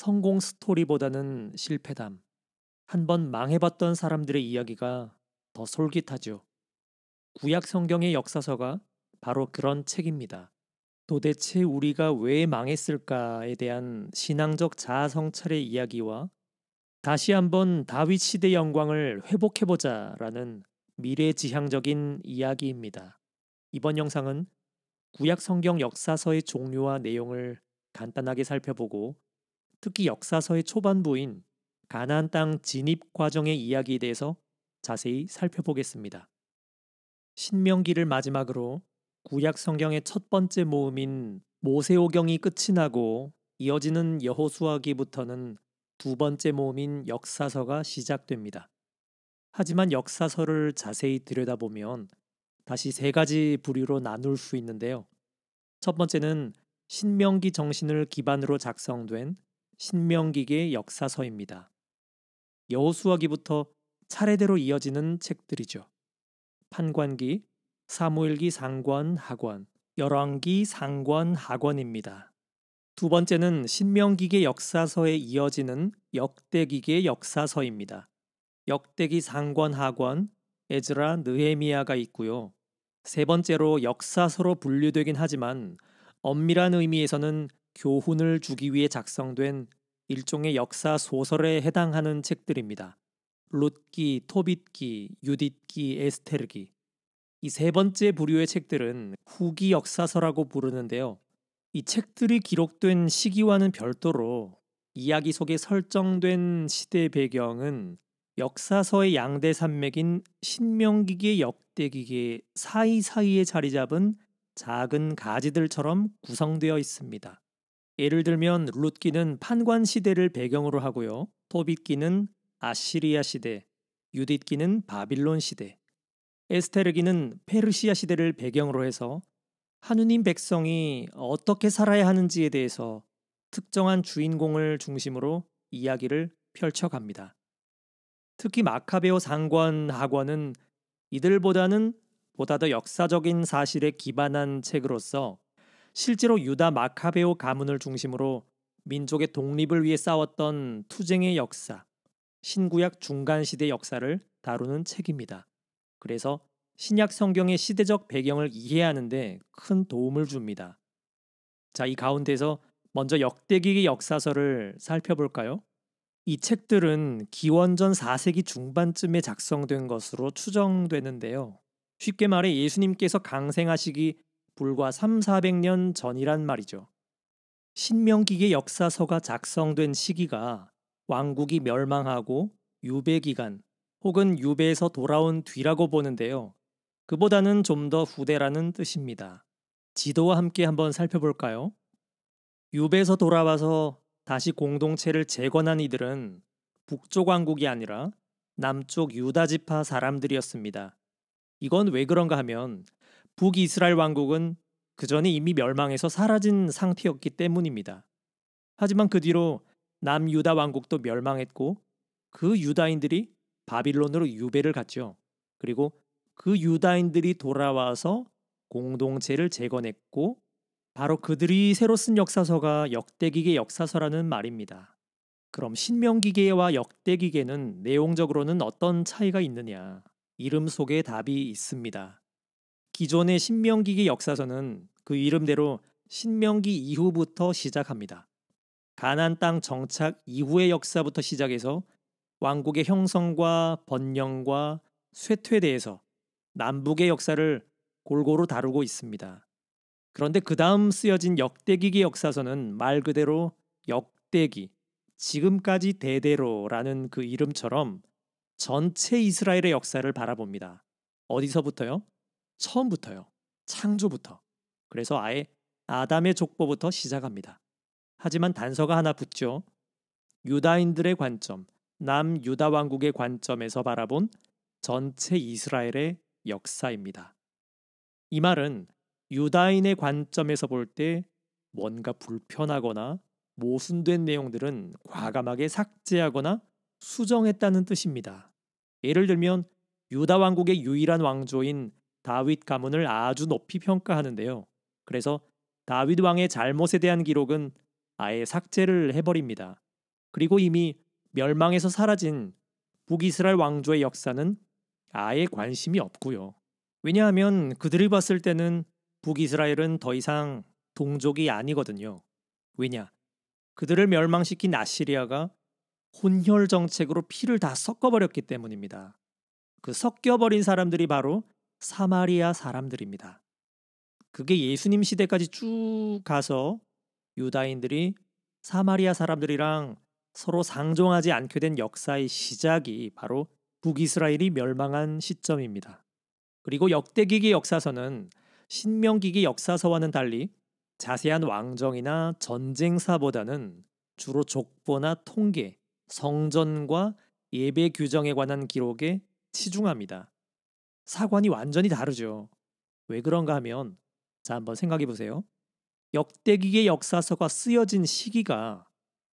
성공 스토리보다는 실패담, 한 번 망해봤던 사람들의 이야기가 더 솔깃하죠. 구약 성경의 역사서가 바로 그런 책입니다. 도대체 우리가 왜 망했을까에 대한 신앙적 자아 성찰의 이야기와 다시 한번 다윗 시대 영광을 회복해보자라는 미래지향적인 이야기입니다. 이번 영상은 구약 성경 역사서의 종류와 내용을 간단하게 살펴보고 특히 역사서의 초반부인 가나안 땅 진입 과정의 이야기에 대해서 자세히 살펴보겠습니다. 신명기를 마지막으로 구약 성경의 첫 번째 모음인 모세오경이 끝이 나고 이어지는 여호수아기부터는 두 번째 모음인 역사서가 시작됩니다. 하지만 역사서를 자세히 들여다보면 다시 세 가지 부류로 나눌 수 있는데요. 첫 번째는 신명기 정신을 기반으로 작성된 신명기계 역사서입니다. 여호수아기부터 차례대로 이어지는 책들이죠. 판관기, 사무일기 상관 학원, 열왕기 상관 학원입니다두 번째는 신명기계 역사서에 이어지는 역대기계 역사서입니다. 역대기 상관 학원, 에즈라 느헤미아가 있고요. 세 번째로 역사서로 분류되긴 하지만 엄밀한 의미에서는 교훈을 주기 위해 작성된 일종의 역사 소설에 해당하는 책들입니다. 롯기, 토빗기, 유딧기, 에스테르기. 이 세 번째 부류의 책들은 후기 역사서라고 부르는데요. 이 책들이 기록된 시기와는 별도로 이야기 속에 설정된 시대 배경은 역사서의 양대 산맥인 신명기계 역대기계 사이사이에 자리 잡은 작은 가지들처럼 구성되어 있습니다. 예를 들면 룻기는 판관 시대를 배경으로 하고요. 토빗기는 아시리아 시대, 유딧기는 바빌론 시대, 에스테르기는 페르시아 시대를 배경으로 해서 하느님 백성이 어떻게 살아야 하는지에 대해서 특정한 주인공을 중심으로 이야기를 펼쳐갑니다. 특히 마카베오 상관 학원은 이들보다는 보다 더 역사적인 사실에 기반한 책으로서 실제로 유다 마카베오 가문을 중심으로 민족의 독립을 위해 싸웠던 투쟁의 역사, 신구약 중간 시대 역사를 다루는 책입니다. 그래서 신약 성경의 시대적 배경을 이해하는데 큰 도움을 줍니다. 자, 이 가운데서 먼저 역대기의 역사서를 살펴볼까요? 이 책들은 기원전 4세기 중반쯤에 작성된 것으로 추정되는데요. 쉽게 말해 예수님께서 강생하시기 불과 3, 400년 전이란 말이죠. 신명기계 역사서가 작성된 시기가 왕국이 멸망하고 유배 기간 혹은 유배에서 돌아온 뒤라고 보는데요. 그보다는 좀 더 후대라는 뜻입니다. 지도와 함께 한번 살펴볼까요? 유배에서 돌아와서 다시 공동체를 재건한 이들은 북쪽 왕국이 아니라 남쪽 유다 지파 사람들이었습니다. 이건 왜 그런가 하면 북이스라엘 왕국은 그 전에 이미 멸망해서 사라진 상태였기 때문입니다. 하지만 그 뒤로 남유다 왕국도 멸망했고 그 유다인들이 바빌론으로 유배를 갔죠. 그리고 그 유다인들이 돌아와서 공동체를 재건했고 바로 그들이 새로 쓴 역사서가 역대기계 역사서라는 말입니다. 그럼 신명기계와 역대기계는 내용적으로는 어떤 차이가 있느냐? 이름 속에 답이 있습니다. 기존의 신명기기 역사서는 그 이름대로 신명기 이후부터 시작합니다. 가나안땅 정착 이후의 역사부터 시작해서 왕국의 형성과 번영과 쇠퇴에 대해서 남북의 역사를 골고루 다루고 있습니다. 그런데 그 다음 쓰여진 역대기기 역사서는 말 그대로 역대기, 지금까지 대대로라는 그 이름처럼 전체 이스라엘의 역사를 바라봅니다. 어디서부터요? 처음부터요. 창조부터. 그래서 아예 아담의 족보부터 시작합니다. 하지만 단서가 하나 붙죠. 유다인들의 관점, 남 유다 왕국의 관점에서 바라본 전체 이스라엘의 역사입니다. 이 말은 유다인의 관점에서 볼 때 뭔가 불편하거나 모순된 내용들은 과감하게 삭제하거나 수정했다는 뜻입니다. 예를 들면 유다 왕국의 유일한 왕조인 다윗 가문을 아주 높이 평가하는데요. 그래서 다윗 왕의 잘못에 대한 기록은 아예 삭제를 해버립니다. 그리고 이미 멸망에서 사라진 북이스라엘 왕조의 역사는 아예 관심이 없고요. 왜냐하면 그들이 봤을 때는 북이스라엘은 더 이상 동족이 아니거든요. 왜냐? 그들을 멸망시킨 아시리아가 혼혈 정책으로 피를 다 섞어버렸기 때문입니다. 그 섞여버린 사람들이 바로 사마리아 사람들입니다. 그게 예수님 시대까지 쭉 가서 유다인들이 사마리아 사람들이랑 서로 상종하지 않게 된 역사의 시작이 바로 북이스라엘이 멸망한 시점입니다. 그리고 역대기기 역사서는 신명기기 역사서와는 달리 자세한 왕정이나 전쟁사보다는 주로 족보나 통계, 성전과 예배 규정에 관한 기록에 치중합니다. 사관이 완전히 다르죠. 왜 그런가 하면 자 한번 생각해 보세요. 역대기의 역사서가 쓰여진 시기가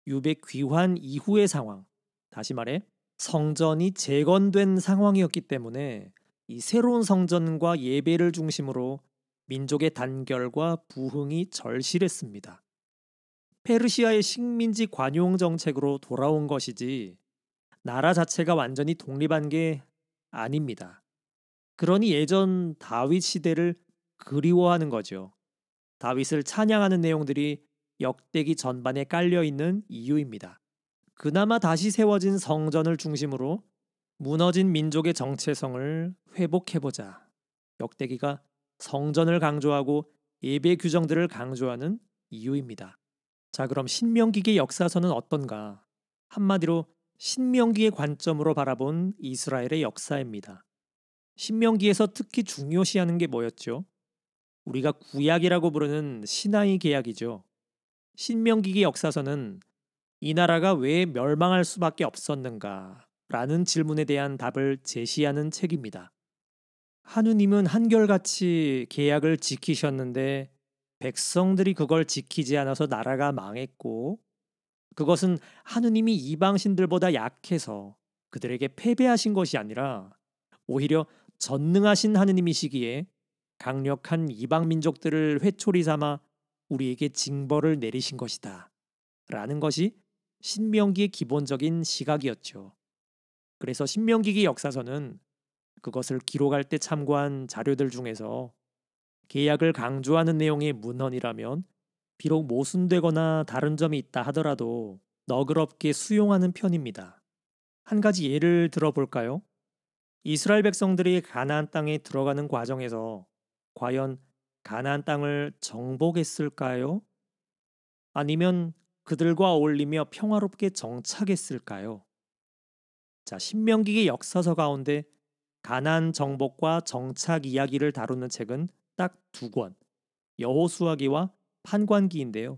유백 귀환 이후의 상황, 다시 말해 성전이 재건된 상황이었기 때문에 이 새로운 성전과 예배를 중심으로 민족의 단결과 부흥이 절실했습니다. 페르시아의 식민지 관용 정책으로 돌아온 것이지 나라 자체가 완전히 독립한 게 아닙니다. 그러니 예전 다윗 시대를 그리워하는 거죠. 다윗을 찬양하는 내용들이 역대기 전반에 깔려 있는 이유입니다. 그나마 다시 세워진 성전을 중심으로 무너진 민족의 정체성을 회복해보자. 역대기가 성전을 강조하고 예배 규정들을 강조하는 이유입니다. 자, 그럼 신명기의 역사서는 어떤가? 한마디로 신명기의 관점으로 바라본 이스라엘의 역사입니다. 신명기에서 특히 중요시하는 게 뭐였죠? 우리가 구약이라고 부르는 신하의 계약이죠. 신명기기 역사서는 이 나라가 왜 멸망할 수밖에 없었는가 라는 질문에 대한 답을 제시하는 책입니다. 하느님은 한결같이 계약을 지키셨는데 백성들이 그걸 지키지 않아서 나라가 망했고 그것은 하느님이 이방신들보다 약해서 그들에게 패배하신 것이 아니라 오히려 전능하신 하느님이시기에 강력한 이방 민족들을 회초리 삼아 우리에게 징벌을 내리신 것이다. 라는 것이 신명기의 기본적인 시각이었죠. 그래서 신명기기 역사서는 그것을 기록할 때 참고한 자료들 중에서 계약을 강조하는 내용의 문헌이라면 비록 모순되거나 다른 점이 있다 하더라도 너그럽게 수용하는 편입니다. 한 가지 예를 들어볼까요? 이스라엘 백성들이 가나안 땅에 들어가는 과정에서 과연 가나안 땅을 정복했을까요? 아니면 그들과 어울리며 평화롭게 정착했을까요? 자, 신명기의 역사서 가운데 가나안 정복과 정착 이야기를 다루는 책은 딱 두 권. 여호수아기와 판관기인데요.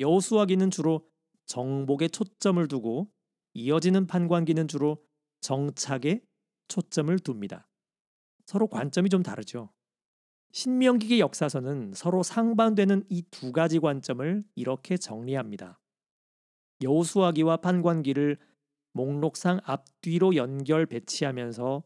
여호수아기는 주로 정복에 초점을 두고 이어지는 판관기는 주로 정착에 초점을 둡니다. 서로 관점이 좀 다르죠. 신명기기 역사서는 서로 상반되는 이 두 가지 관점을 이렇게 정리합니다. 여호수아기와 판관기를 목록상 앞뒤로 연결 배치하면서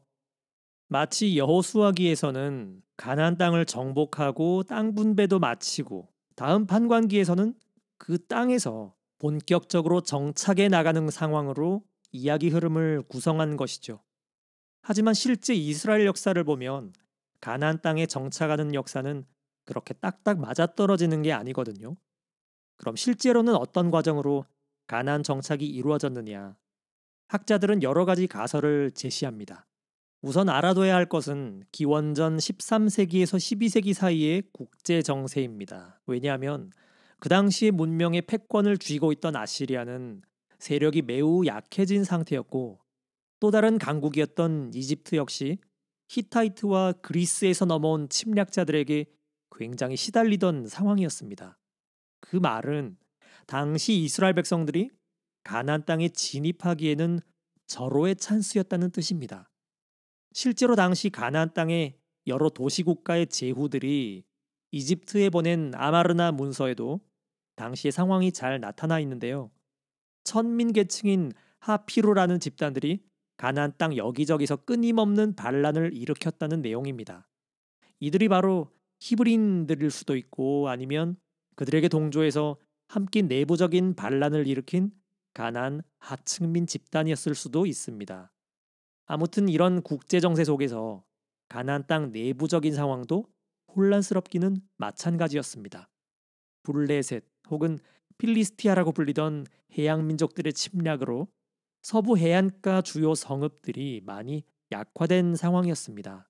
마치 여호수아기에서는 가난 땅을 정복하고 땅 분배도 마치고 다음 판관기에서는 그 땅에서 본격적으로 정착해 나가는 상황으로 이야기 흐름을 구성한 것이죠. 하지만 실제 이스라엘 역사를 보면 가나안 땅에 정착하는 역사는 그렇게 딱딱 맞아떨어지는 게 아니거든요. 그럼 실제로는 어떤 과정으로 가나안 정착이 이루어졌느냐? 학자들은 여러 가지 가설을 제시합니다. 우선 알아둬야 할 것은 기원전 13세기에서 12세기 사이의 국제 정세입니다. 왜냐하면 그 당시 문명의 패권을 쥐고 있던 아시리아는 세력이 매우 약해진 상태였고 또 다른 강국이었던 이집트 역시 히타이트와 그리스에서 넘어온 침략자들에게 굉장히 시달리던 상황이었습니다. 그 말은 당시 이스라엘 백성들이 가나안 땅에 진입하기에는 절호의 찬스였다는 뜻입니다. 실제로 당시 가나안 땅의 여러 도시 국가의 제후들이 이집트에 보낸 아마르나 문서에도 당시의 상황이 잘 나타나 있는데요. 천민 계층인 하피로라는 집단들이 가나안 땅 여기저기서 끊임없는 반란을 일으켰다는 내용입니다. 이들이 바로 히브리인들일 수도 있고 아니면 그들에게 동조해서 함께 내부적인 반란을 일으킨 가난 하층민 집단이었을 수도 있습니다. 아무튼 이런 국제 정세 속에서 가난 땅 내부적인 상황도 혼란스럽기는 마찬가지였습니다. 블레셋 혹은 필리스티아라고 불리던 해양 민족들의 침략으로 서부 해안가 주요 성읍들이 많이 약화된 상황이었습니다.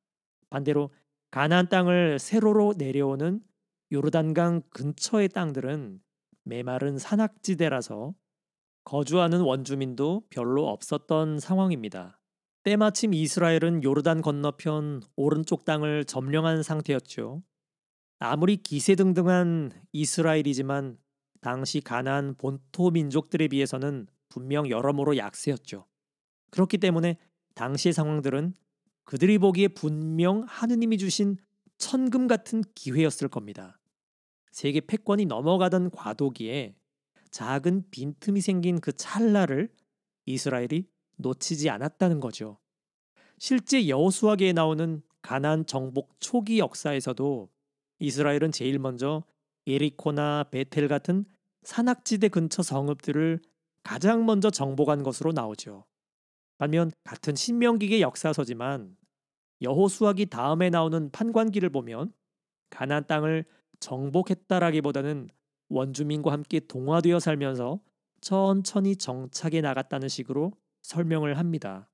반대로 가나안 땅을 세로로 내려오는 요르단강 근처의 땅들은 메마른 산악지대라서 거주하는 원주민도 별로 없었던 상황입니다. 때마침 이스라엘은 요르단 건너편 오른쪽 땅을 점령한 상태였죠. 아무리 기세등등한 이스라엘이지만 당시 가나안 본토 민족들에 비해서는 분명 여러모로 약세였죠. 그렇기 때문에 당시의 상황들은 그들이 보기에 분명 하느님이 주신 천금 같은 기회였을 겁니다. 세계 패권이 넘어가던 과도기에 작은 빈틈이 생긴 그 찰나를 이스라엘이 놓치지 않았다는 거죠. 실제 여호수아기에 나오는 가난 정복 초기 역사에서도 이스라엘은 제일 먼저 에리코나 베텔 같은 산악지대 근처 성읍들을 가장 먼저 정복한 것으로 나오죠. 반면 같은 신명기계 역사서지만 여호수아기 다음에 나오는 판관기를 보면 가나안 땅을 정복했다라기보다는 원주민과 함께 동화되어 살면서 천천히 정착해 나갔다는 식으로 설명을 합니다.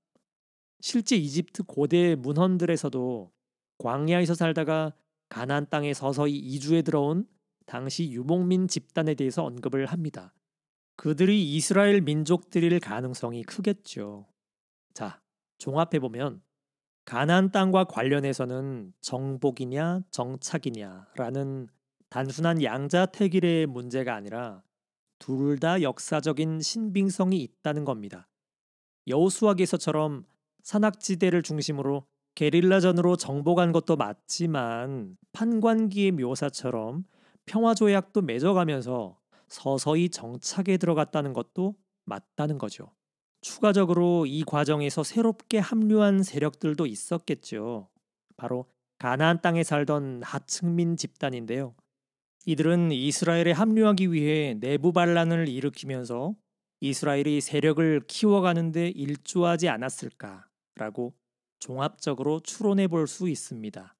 실제 이집트 고대 문헌들에서도 광야에서 살다가 가나안 땅에 서서히 이주해 들어온 당시 유목민 집단에 대해서 언급을 합니다. 그들이 이스라엘 민족들일 가능성이 크겠죠. 자, 종합해 보면 가나안 땅과 관련해서는 정복이냐 정착이냐라는 단순한 양자택일의 문제가 아니라 둘 다 역사적인 신빙성이 있다는 겁니다. 여호수아기서처럼 산악지대를 중심으로 게릴라전으로 정복한 것도 맞지만 판관기의 묘사처럼 평화조약도 맺어가면서 서서히 정착에 들어갔다는 것도 맞다는 거죠. 추가적으로 이 과정에서 새롭게 합류한 세력들도 있었겠죠. 바로 가나안 땅에 살던 하층민 집단인데요. 이들은 이스라엘에 합류하기 위해 내부 반란을 일으키면서 이스라엘이 세력을 키워가는데 일조하지 않았을까라고 종합적으로 추론해 볼 수 있습니다.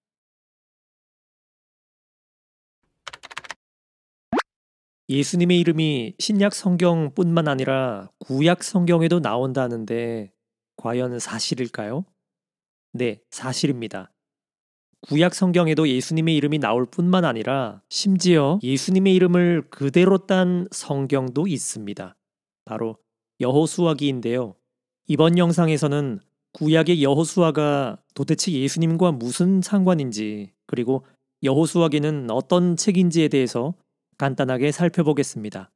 예수님의 이름이 신약 성경뿐만 아니라 구약 성경에도 나온다는데 과연 사실일까요? 네, 사실입니다. 구약 성경에도 예수님의 이름이 나올 뿐만 아니라 심지어 예수님의 이름을 그대로 딴 성경도 있습니다. 바로 여호수아기인데요. 이번 영상에서는 구약의 여호수아가 도대체 예수님과 무슨 상관인지 그리고 여호수아기는 어떤 책인지에 대해서 간단하게 살펴보겠습니다.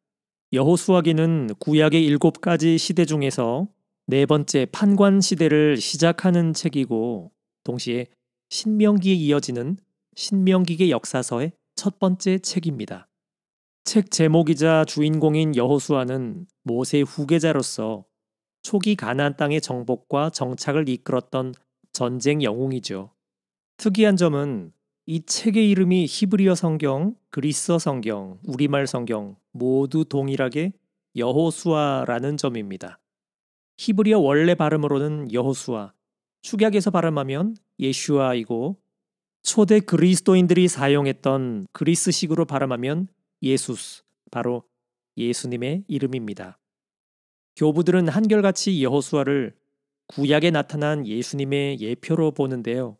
여호수아기는 구약의 일곱 가지 시대 중에서 네 번째 판관 시대를 시작하는 책이고 동시에 신명기에 이어지는 신명기계 역사서의 첫 번째 책입니다. 책 제목이자 주인공인 여호수아는 모세 후계자로서 초기 가나안 땅의 정복과 정착을 이끌었던 전쟁 영웅이죠. 특이한 점은 이 책의 이름이 히브리어 성경, 그리스어 성경, 우리말 성경 모두 동일하게 여호수아라는 점입니다. 히브리어 원래 발음으로는 여호수아, 축약에서 발음하면 예슈아이고 초대 그리스도인들이 사용했던 그리스식으로 발음하면 예수스, 바로 예수님의 이름입니다. 교부들은 한결같이 여호수아를 구약에 나타난 예수님의 예표로 보는데요.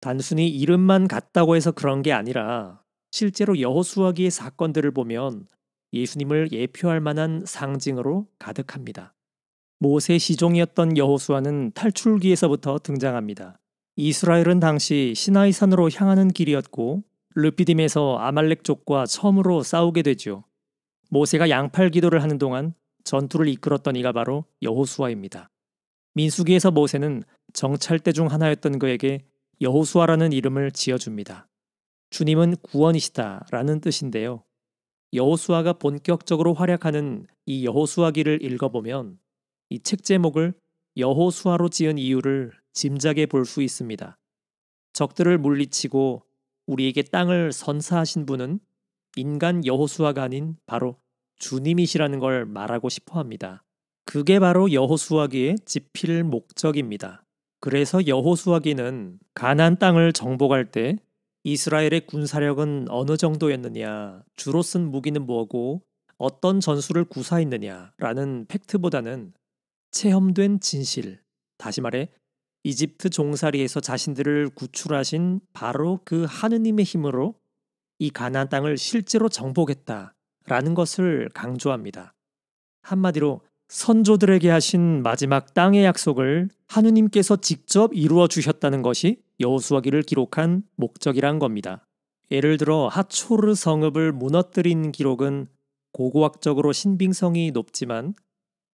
단순히 이름만 같다고 해서 그런 게 아니라 실제로 여호수아기의 사건들을 보면 예수님을 예표할 만한 상징으로 가득합니다. 모세 시종이었던 여호수아는 탈출기에서부터 등장합니다. 이스라엘은 당시 시나이산으로 향하는 길이었고 르피딤에서 아말렉족과 처음으로 싸우게 되죠. 모세가 양팔 기도를 하는 동안 전투를 이끌었던 이가 바로 여호수아입니다. 민수기에서 모세는 정찰대 중 하나였던 그에게 여호수아라는 이름을 지어줍니다. 주님은 구원이시다라는 뜻인데요. 여호수아가 본격적으로 활약하는 이 여호수아기를 읽어보면 이 책 제목을 여호수아로 지은 이유를 짐작해 볼 수 있습니다. 적들을 물리치고 우리에게 땅을 선사하신 분은 인간 여호수아가 아닌 바로 주님이시라는 걸 말하고 싶어 합니다. 그게 바로 여호수아기의 지필 목적입니다. 그래서 여호수아기는 가나안 땅을 정복할 때 이스라엘의 군사력은 어느 정도였느냐, 주로 쓴 무기는 뭐고 어떤 전술을 구사했느냐라는 팩트보다는 체험된 진실, 다시 말해 이집트 종살이에서 자신들을 구출하신 바로 그 하느님의 힘으로 이 가나안 땅을 실제로 정복했다라는 것을 강조합니다. 한마디로 선조들에게 하신 마지막 땅의 약속을 하느님께서 직접 이루어 주셨다는 것이 여호수아기를 기록한 목적이란 겁니다. 예를 들어 하초르 성읍을 무너뜨린 기록은 고고학적으로 신빙성이 높지만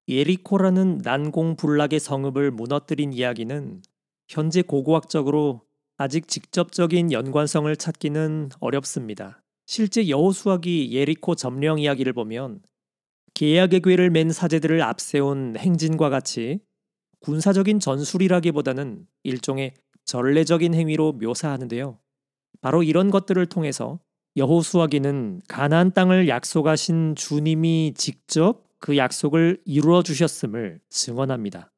예리코라는 난공불락의 성읍을 무너뜨린 이야기는 현재 고고학적으로 아직 직접적인 연관성을 찾기는 어렵습니다. 실제 여호수아기 예리코 점령 이야기를 보면 계약의 궤를 맨 사제들을 앞세운 행진과 같이 군사적인 전술이라기보다는 일종의 전례적인 행위로 묘사하는데요. 바로 이런 것들을 통해서 여호수아기는 가나안 땅을 약속하신 주님이 직접 그 약속을 이루어 주셨음을 증언합니다.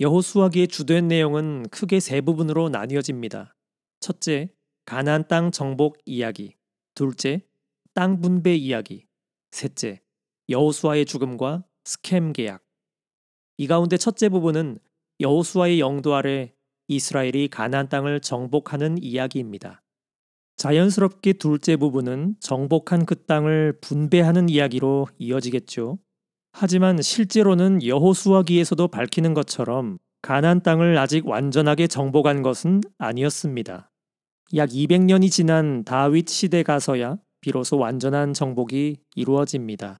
여호수아기의 주된 내용은 크게 세 부분으로 나뉘어집니다. 첫째, 가나안 땅 정복 이야기. 둘째, 땅 분배 이야기. 셋째, 여호수아의 죽음과 스캠 계약. 이 가운데 첫째 부분은 여호수아의 영도 아래 이스라엘이 가나안 땅을 정복하는 이야기입니다. 자연스럽게 둘째 부분은 정복한 그 땅을 분배하는 이야기로 이어지겠죠. 하지만 실제로는 여호수아기에서도 밝히는 것처럼 가나안 땅을 아직 완전하게 정복한 것은 아니었습니다. 약 200년이 지난 다윗 시대 가서야 비로소 완전한 정복이 이루어집니다.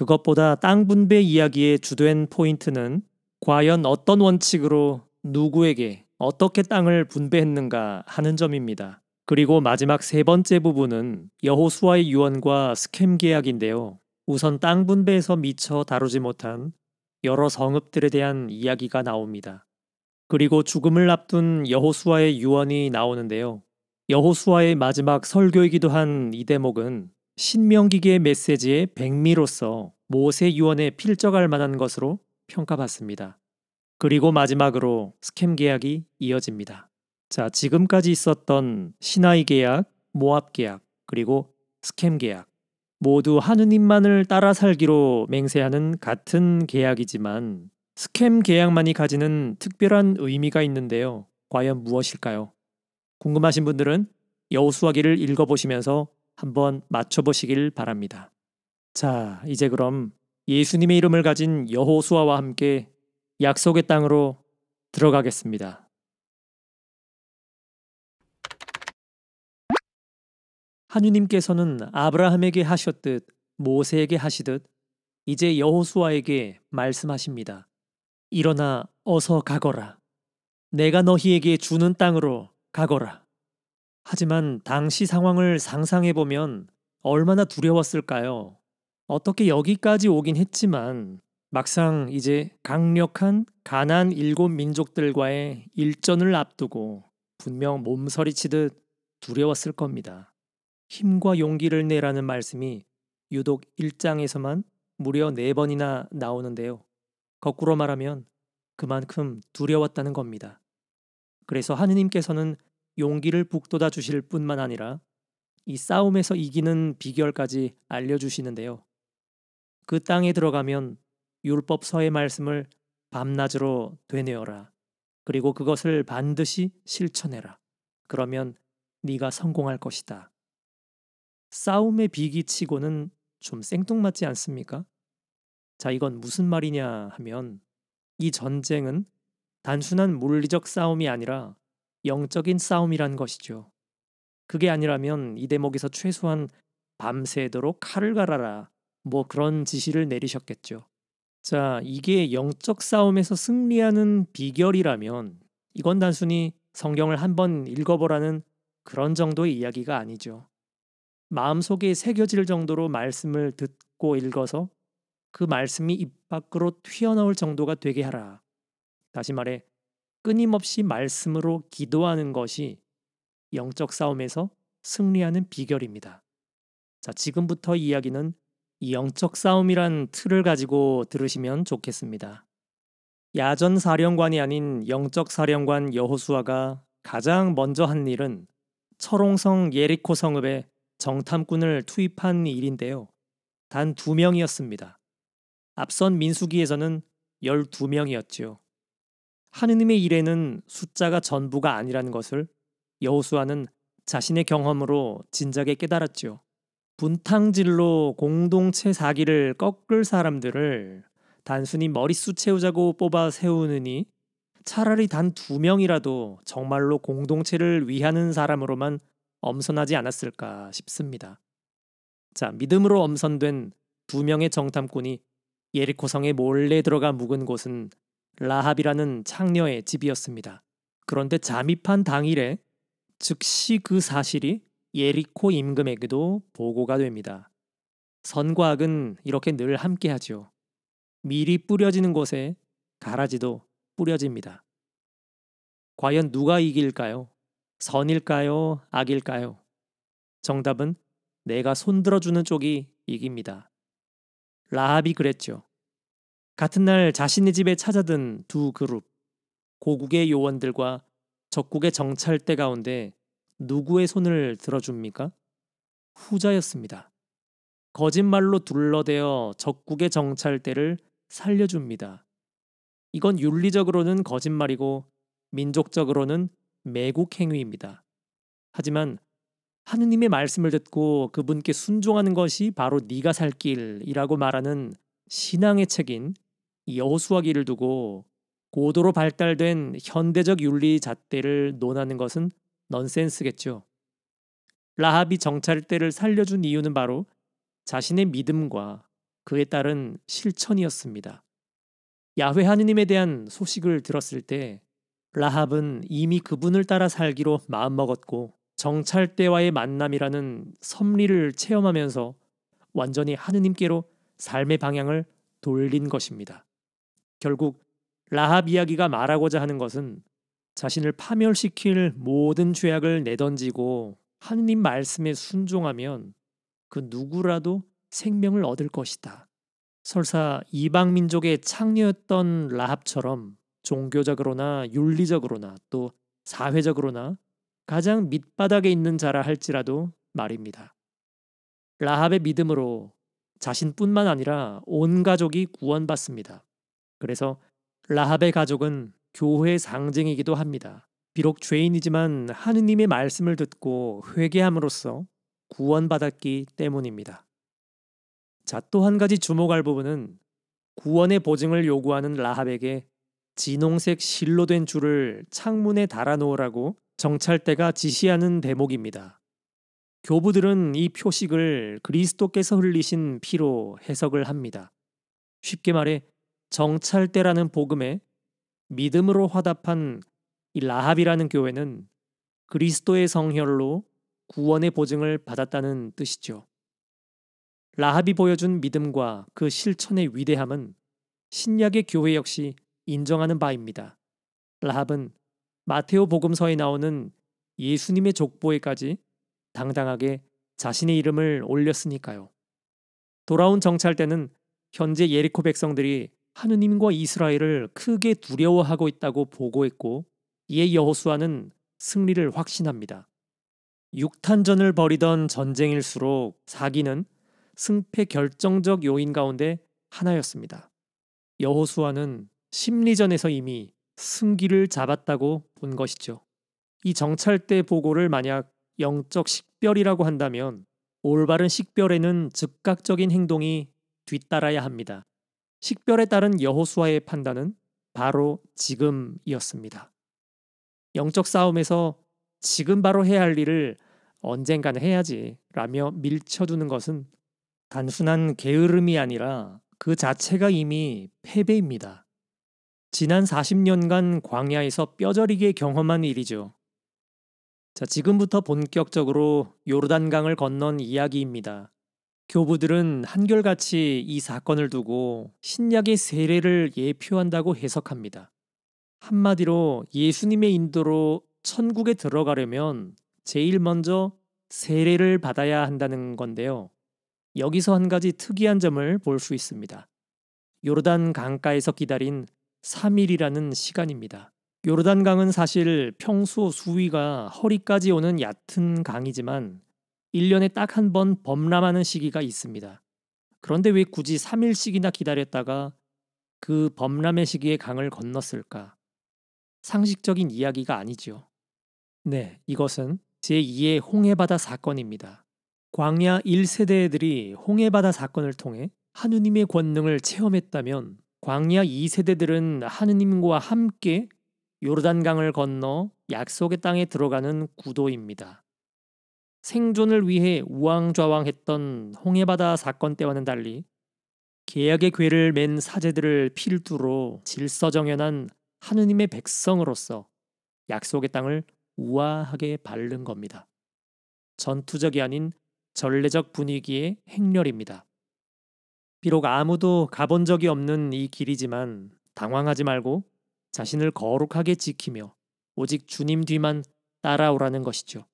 그것보다 땅 분배 이야기의 주된 포인트는 과연 어떤 원칙으로 누구에게 어떻게 땅을 분배했는가 하는 점입니다. 그리고 마지막 세 번째 부분은 여호수아의 유언과 스캠 계약인데요. 우선 땅 분배에서 미처 다루지 못한 여러 성읍들에 대한 이야기가 나옵니다. 그리고 죽음을 앞둔 여호수아의 유언이 나오는데요. 여호수아의 마지막 설교이기도 한 이 대목은 신명기계 메시지의 백미로서 모세 유언에 필적할 만한 것으로 평가받습니다. 그리고 마지막으로 스캠 계약이 이어집니다. 자, 지금까지 있었던 신하이 계약, 모압 계약, 그리고 스캠 계약 모두 하느님만을 따라 살기로 맹세하는 같은 계약이지만 스캠 계약만이 가지는 특별한 의미가 있는데요. 과연 무엇일까요? 궁금하신 분들은 여우수화기를 읽어보시면서 한번 맞춰보시길 바랍니다. 자, 이제 그럼 예수님의 이름을 가진 여호수아와 함께 약속의 땅으로 들어가겠습니다. 하느님께서는 아브라함에게 하셨듯 모세에게 하시듯 이제 여호수아에게 말씀하십니다. 일어나 어서 가거라. 내가 너희에게 주는 땅으로 가거라. 하지만 당시 상황을 상상해 보면 얼마나 두려웠을까요? 어떻게 여기까지 오긴 했지만 막상 이제 강력한 가난 일곱 민족들과의 일전을 앞두고 분명 몸서리치듯 두려웠을 겁니다. 힘과 용기를 내라는 말씀이 유독 1장에서만 무려 4번이나 나오는데요. 거꾸로 말하면 그만큼 두려웠다는 겁니다. 그래서 하느님께서는 용기를 북돋아 주실 뿐만 아니라 이 싸움에서 이기는 비결까지 알려주시는데요. 그 땅에 들어가면 율법서의 말씀을 밤낮으로 되뇌어라. 그리고 그것을 반드시 실천해라. 그러면 네가 성공할 것이다. 싸움의 비기치고는 좀 생뚱맞지 않습니까? 자, 이건 무슨 말이냐 하면 이 전쟁은 단순한 물리적 싸움이 아니라 영적인 싸움이란 것이죠. 그게 아니라면 이 대목에서 최소한 밤새도록 칼을 갈아라 뭐 그런 지시를 내리셨겠죠. 자, 이게 영적 싸움에서 승리하는 비결이라면 이건 단순히 성경을 한번 읽어보라는 그런 정도의 이야기가 아니죠. 마음속에 새겨질 정도로 말씀을 듣고 읽어서 그 말씀이 입 밖으로 튀어나올 정도가 되게 하라. 다시 말해 끊임없이 말씀으로 기도하는 것이 영적 싸움에서 승리하는 비결입니다. 자, 지금부터 이야기는 이 영적 싸움이란 틀을 가지고 들으시면 좋겠습니다. 야전 사령관이 아닌 영적 사령관 여호수아가 가장 먼저 한 일은 철옹성 예리코 성읍에 정탐꾼을 투입한 일인데요. 단 두 명이었습니다. 앞선 민수기에서는 12명이었지요. 하느님의 일에는 숫자가 전부가 아니라는 것을 여호수아는 자신의 경험으로 진작에 깨달았지요. 분탕질로 공동체 사기를 꺾을 사람들을 단순히 머릿수 채우자고 뽑아 세우느니 차라리 단 두 명이라도 정말로 공동체를 위하는 사람으로만 엄선하지 않았을까 싶습니다. 자, 믿음으로 엄선된 두 명의 정탐꾼이 예리코성에 몰래 들어가 묵은 곳은 라합이라는 창녀의 집이었습니다. 그런데 잠입한 당일에 즉시 그 사실이 예리코 임금에게도 보고가 됩니다. 선과 악은 이렇게 늘함께하죠 미리 뿌려지는 곳에 가라지도 뿌려집니다. 과연 누가 이길까요? 선일까요? 악일까요? 정답은 내가 손들어주는 쪽이 이깁니다. 라합이 그랬죠. 같은 날 자신의 집에 찾아든 두 그룹, 고국의 요원들과 적국의 정찰대 가운데 누구의 손을 들어줍니까? 후자였습니다. 거짓말로 둘러대어 적국의 정찰대를 살려줍니다. 이건 윤리적으로는 거짓말이고 민족적으로는 매국 행위입니다. 하지만 하느님의 말씀을 듣고 그분께 순종하는 것이 바로 네가 살 길이라고 말하는 신앙의 책인 여호수아기를 두고 고도로 발달된 현대적 윤리 잣대를 논하는 것은 넌센스겠죠. 라합이 정찰대를 살려준 이유는 바로 자신의 믿음과 그에 따른 실천이었습니다. 야훼 하느님에 대한 소식을 들었을 때 라합은 이미 그분을 따라 살기로 마음먹었고 정찰대와의 만남이라는 섭리를 체험하면서 완전히 하느님께로 삶의 방향을 돌린 것입니다. 결국 라합 이야기가 말하고자 하는 것은 자신을 파멸시킬 모든 죄악을 내던지고 하느님 말씀에 순종하면 그 누구라도 생명을 얻을 것이다. 설사 이방 민족의 창녀였던 라합처럼 종교적으로나 윤리적으로나 또 사회적으로나 가장 밑바닥에 있는 자라 할지라도 말입니다. 라합의 믿음으로 자신뿐만 아니라 온 가족이 구원받습니다. 그래서 라합의 가족은 교회 상징이기도 합니다. 비록 죄인이지만 하느님의 말씀을 듣고 회개함으로써 구원받았기 때문입니다. 자, 또 한 가지 주목할 부분은 구원의 보증을 요구하는 라합에게 진홍색 실로 된 줄을 창문에 달아놓으라고 정찰대가 지시하는 대목입니다. 교부들은 이 표식을 그리스도께서 흘리신 피로 해석을 합니다. 쉽게 말해 정찰대라는 복음에 믿음으로 화답한 이 라합이라는 교회는 그리스도의 성혈로 구원의 보증을 받았다는 뜻이죠. 라합이 보여준 믿음과 그 실천의 위대함은 신약의 교회 역시 인정하는 바입니다. 라합은 마테오 복음서에 나오는 예수님의 족보에까지 당당하게 자신의 이름을 올렸으니까요. 돌아온 정찰대는 현재 예리코 백성들이 하느님과 이스라엘을 크게 두려워하고 있다고 보고했고 이에 여호수아는 승리를 확신합니다. 6탄전을 벌이던 전쟁일수록 사기는 승패 결정적 요인 가운데 하나였습니다. 여호수아는 심리전에서 이미 승기를 잡았다고 본 것이죠. 이 정찰대 보고를 만약 영적 식별이라고 한다면 올바른 식별에는 즉각적인 행동이 뒤따라야 합니다. 식별에 따른 여호수아의 판단은 바로 지금이었습니다. 영적 싸움에서 지금 바로 해야 할 일을 언젠간 해야지 라며 밀쳐두는 것은 단순한 게으름이 아니라 그 자체가 이미 패배입니다. 지난 40년간 광야에서 뼈저리게 경험한 일이죠. 자, 지금부터 본격적으로 요르단강을 건넌 이야기입니다. 교부들은 한결같이 이 사건을 두고 신약의 세례를 예표한다고 해석합니다. 한마디로 예수님의 인도로 천국에 들어가려면 제일 먼저 세례를 받아야 한다는 건데요. 여기서 한 가지 특이한 점을 볼 수 있습니다. 요르단 강가에서 기다린 3일이라는 시간입니다. 요르단 강은 사실 평소 수위가 허리까지 오는 얕은 강이지만 1년에 딱 한 번 범람하는 시기가 있습니다. 그런데 왜 굳이 3일씩이나 기다렸다가 그 범람의 시기에 강을 건넜을까? 상식적인 이야기가 아니죠 네, 이것은 제2의 홍해바다 사건입니다. 광야 1세대 애들이 홍해바다 사건을 통해 하느님의 권능을 체험했다면 광야 2세대들은 하느님과 함께 요르단강을 건너 약속의 땅에 들어가는 구도입니다. 생존을 위해 우왕좌왕했던 홍해바다 사건 때와는 달리 계약의 괴를 맨 사제들을 필두로 질서정연한 하느님의 백성으로서 약속의 땅을 우아하게 바른 겁니다. 전투적이 아닌 전례적 분위기의 행렬입니다. 비록 아무도 가본 적이 없는 이 길이지만 당황하지 말고 자신을 거룩하게 지키며 오직 주님 뒤만 따라오라는 것이죠.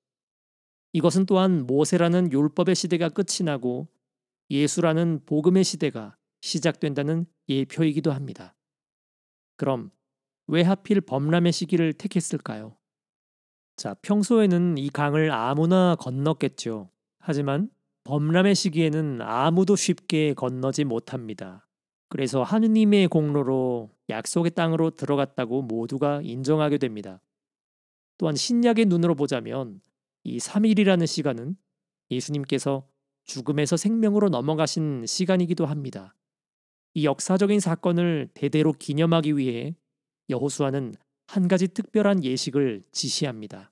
이것은 또한 모세라는 율법의 시대가 끝이 나고 예수라는 복음의 시대가 시작된다는 예표이기도 합니다. 그럼 왜 하필 범람의 시기를 택했을까요? 자, 평소에는 이 강을 아무나 건넜겠죠. 하지만 범람의 시기에는 아무도 쉽게 건너지 못합니다. 그래서 하느님의 공로로 약속의 땅으로 들어갔다고 모두가 인정하게 됩니다. 또한 신약의 눈으로 보자면 이 3일이라는 시간은 예수님께서 죽음에서 생명으로 넘어가신 시간이기도 합니다. 이 역사적인 사건을 대대로 기념하기 위해 여호수아는 한 가지 특별한 예식을 지시합니다.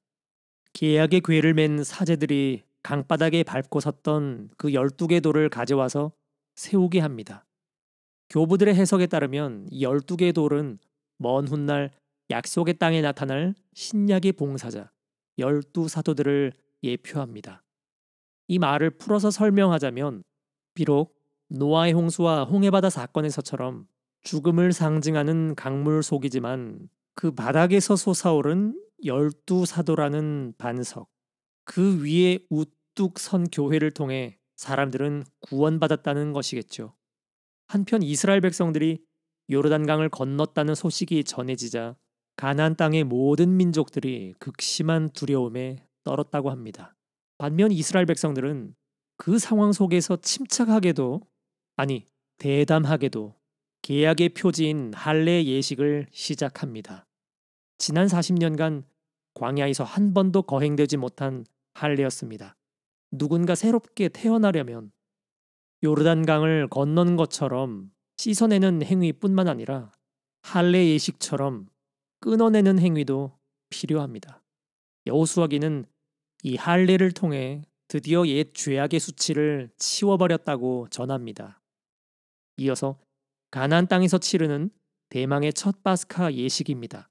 계약의 궤를 맨 사제들이 강바닥에 밟고 섰던 그 12개 돌을 가져와서 세우게 합니다. 교부들의 해석에 따르면 이 12개 돌은 먼 훗날 약속의 땅에 나타날 신약의 봉사자 열두 사도들을 예표합니다. 이 말을 풀어서 설명하자면 비록 노아의 홍수와 홍해바다 사건에서처럼 죽음을 상징하는 강물 속이지만 그 바닥에서 솟아오른 열두 사도라는 반석 그 위에 우뚝 선 교회를 통해 사람들은 구원받았다는 것이겠죠. 한편 이스라엘 백성들이 요르단강을 건넜다는 소식이 전해지자 가나안 땅의 모든 민족들이 극심한 두려움에 떨었다고 합니다. 반면 이스라엘 백성들은 그 상황 속에서 침착하게도 아니 대담하게도 계약의 표지인 할례 예식을 시작합니다. 지난 40년간 광야에서 한 번도 거행되지 못한 할례였습니다. 누군가 새롭게 태어나려면 요르단강을 건너는 것처럼 씻어내는 행위뿐만 아니라 할례 예식처럼 끊어내는 행위도 필요합니다. 여호수아기는 이 할례를 통해 드디어 옛 죄악의 수치를 치워버렸다고 전합니다. 이어서 가나안 땅에서 치르는 대망의 첫 바스카 예식입니다.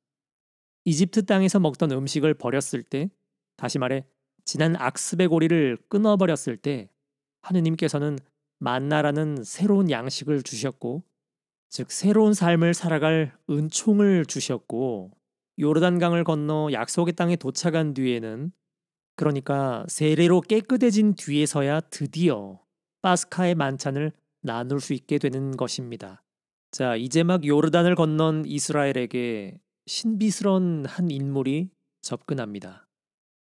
이집트 땅에서 먹던 음식을 버렸을 때, 다시 말해 지난 악습의 고리를 끊어버렸을 때 하느님께서는 만나라는 새로운 양식을 주셨고 즉 새로운 삶을 살아갈 은총을 주셨고 요르단강을 건너 약속의 땅에 도착한 뒤에는 그러니까 세례로 깨끗해진 뒤에서야 드디어 파스카의 만찬을 나눌 수 있게 되는 것입니다. 자, 이제 막 요르단을 건넌 이스라엘에게 신비스런 한 인물이 접근합니다.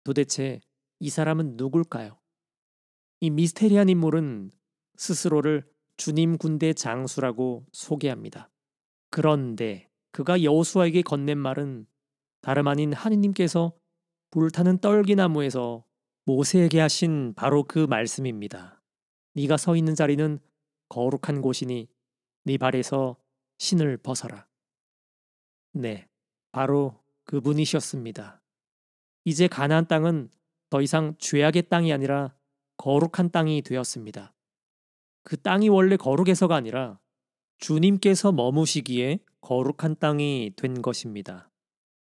도대체 이 사람은 누굴까요? 이 미스테리한 인물은 스스로를 주님 군대 장수라고 소개합니다. 그런데 그가 여호수아에게 건넨 말은 다름 아닌 하느님께서 불타는 떨기나무에서 모세에게 하신 바로 그 말씀입니다. 네가 서 있는 자리는 거룩한 곳이니 네 발에서 신을 벗어라. 네, 바로 그분이셨습니다. 이제 가나안 땅은 더 이상 죄악의 땅이 아니라 거룩한 땅이 되었습니다. 그 땅이 원래 거룩해서가 아니라 주님께서 머무시기에 거룩한 땅이 된 것입니다.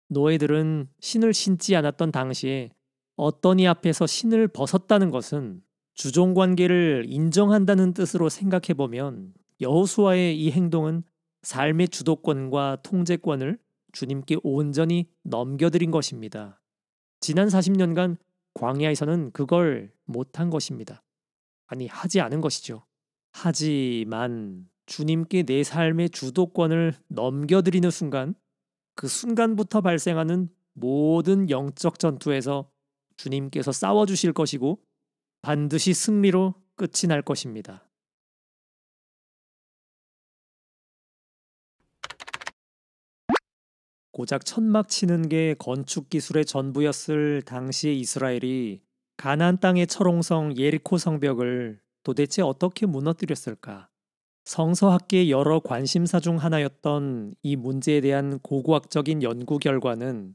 노예들은 신을 신지 않았던 당시에 어떤 이 앞에서 신을 벗었다는 것은 주종 관계를 인정한다는 뜻으로 생각해 보면 여호수아의 이 행동은 삶의 주도권과 통제권을 주님께 온전히 넘겨드린 것입니다. 지난 40년간 광야에서는 그걸 못한 것입니다. 아니 하지 않은 것이죠. 하지만 주님께 내 삶의 주도권을 넘겨드리는 순간 그 순간부터 발생하는 모든 영적 전투에서 주님께서 싸워주실 것이고 반드시 승리로 끝이 날 것입니다. 고작 천막 치는 게 건축 기술의 전부였을 당시의 이스라엘이 가나안 땅의 철옹성 예리코 성벽을 도대체 어떻게 무너뜨렸을까? 성서학계의 여러 관심사 중 하나였던 이 문제에 대한 고고학적인 연구 결과는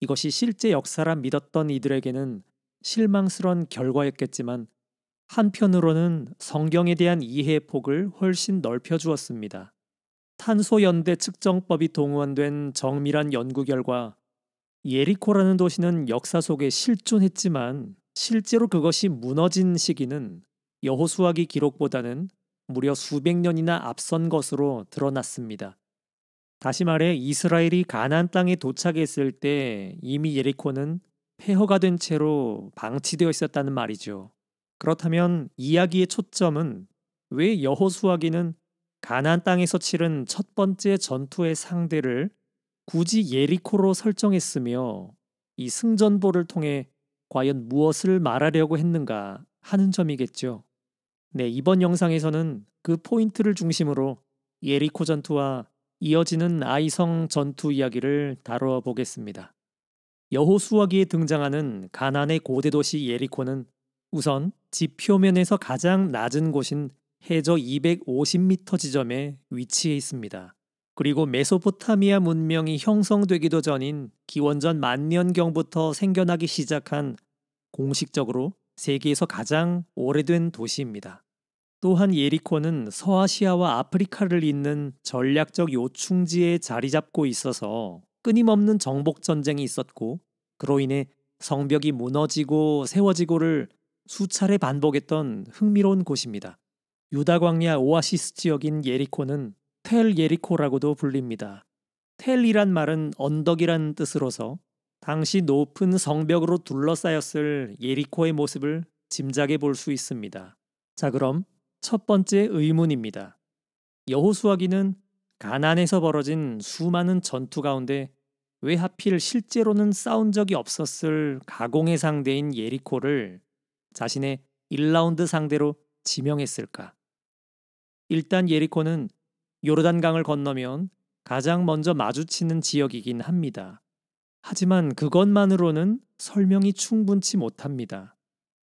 이것이 실제 역사라 믿었던 이들에게는 실망스러운 결과였겠지만 한편으로는 성경에 대한 이해의 폭을 훨씬 넓혀 주었습니다. 탄소연대 측정법이 동원된 정밀한 연구 결과 예리코라는 도시는 역사 속에 실존했지만 실제로 그것이 무너진 시기는 여호수아기 기록보다는 무려 수백 년이나 앞선 것으로 드러났습니다. 다시 말해 이스라엘이 가나안 땅에 도착했을 때 이미 예리코는 폐허가 된 채로 방치되어 있었다는 말이죠. 그렇다면 이야기의 초점은 왜 여호수아기는 가나안 땅에서 치른 첫 번째 전투의 상대를 굳이 예리코로 설정했으며 이 승전보를 통해 과연 무엇을 말하려고 했는가 하는 점이겠죠. 네, 이번 영상에서는 그 포인트를 중심으로 예리코 전투와 이어지는 아이성 전투 이야기를 다뤄 보겠습니다. 여호수아기에 등장하는 가나안의 고대 도시 예리코는 우선 지 표면에서 가장 낮은 곳인 해저 250m 지점에 위치해 있습니다. 그리고 메소포타미아 문명이 형성되기도 전인 기원전 만년경부터 생겨나기 시작한 공식적으로 세계에서 가장 오래된 도시입니다. 또한 예리코는 서아시아와 아프리카를 잇는 전략적 요충지에 자리 잡고 있어서 끊임없는 정복 전쟁이 있었고 그로 인해 성벽이 무너지고 세워지고를 수차례 반복했던 흥미로운 곳입니다. 유다 광야 오아시스 지역인 예리코는 텔 예리코라고도 불립니다. 텔이란 말은 언덕이란 뜻으로서 당시 높은 성벽으로 둘러싸였을 예리코의 모습을 짐작해 볼 수 있습니다. 자, 그럼 첫 번째 의문입니다. 여호수아기는 가난에서 벌어진 수많은 전투 가운데 왜 하필 실제로는 싸운 적이 없었을 가공의 상대인 예리코를 자신의 1라운드 상대로 지명했을까? 일단 예리코는 요르단강을 건너면 가장 먼저 마주치는 지역이긴 합니다. 하지만 그것만으로는 설명이 충분치 못합니다.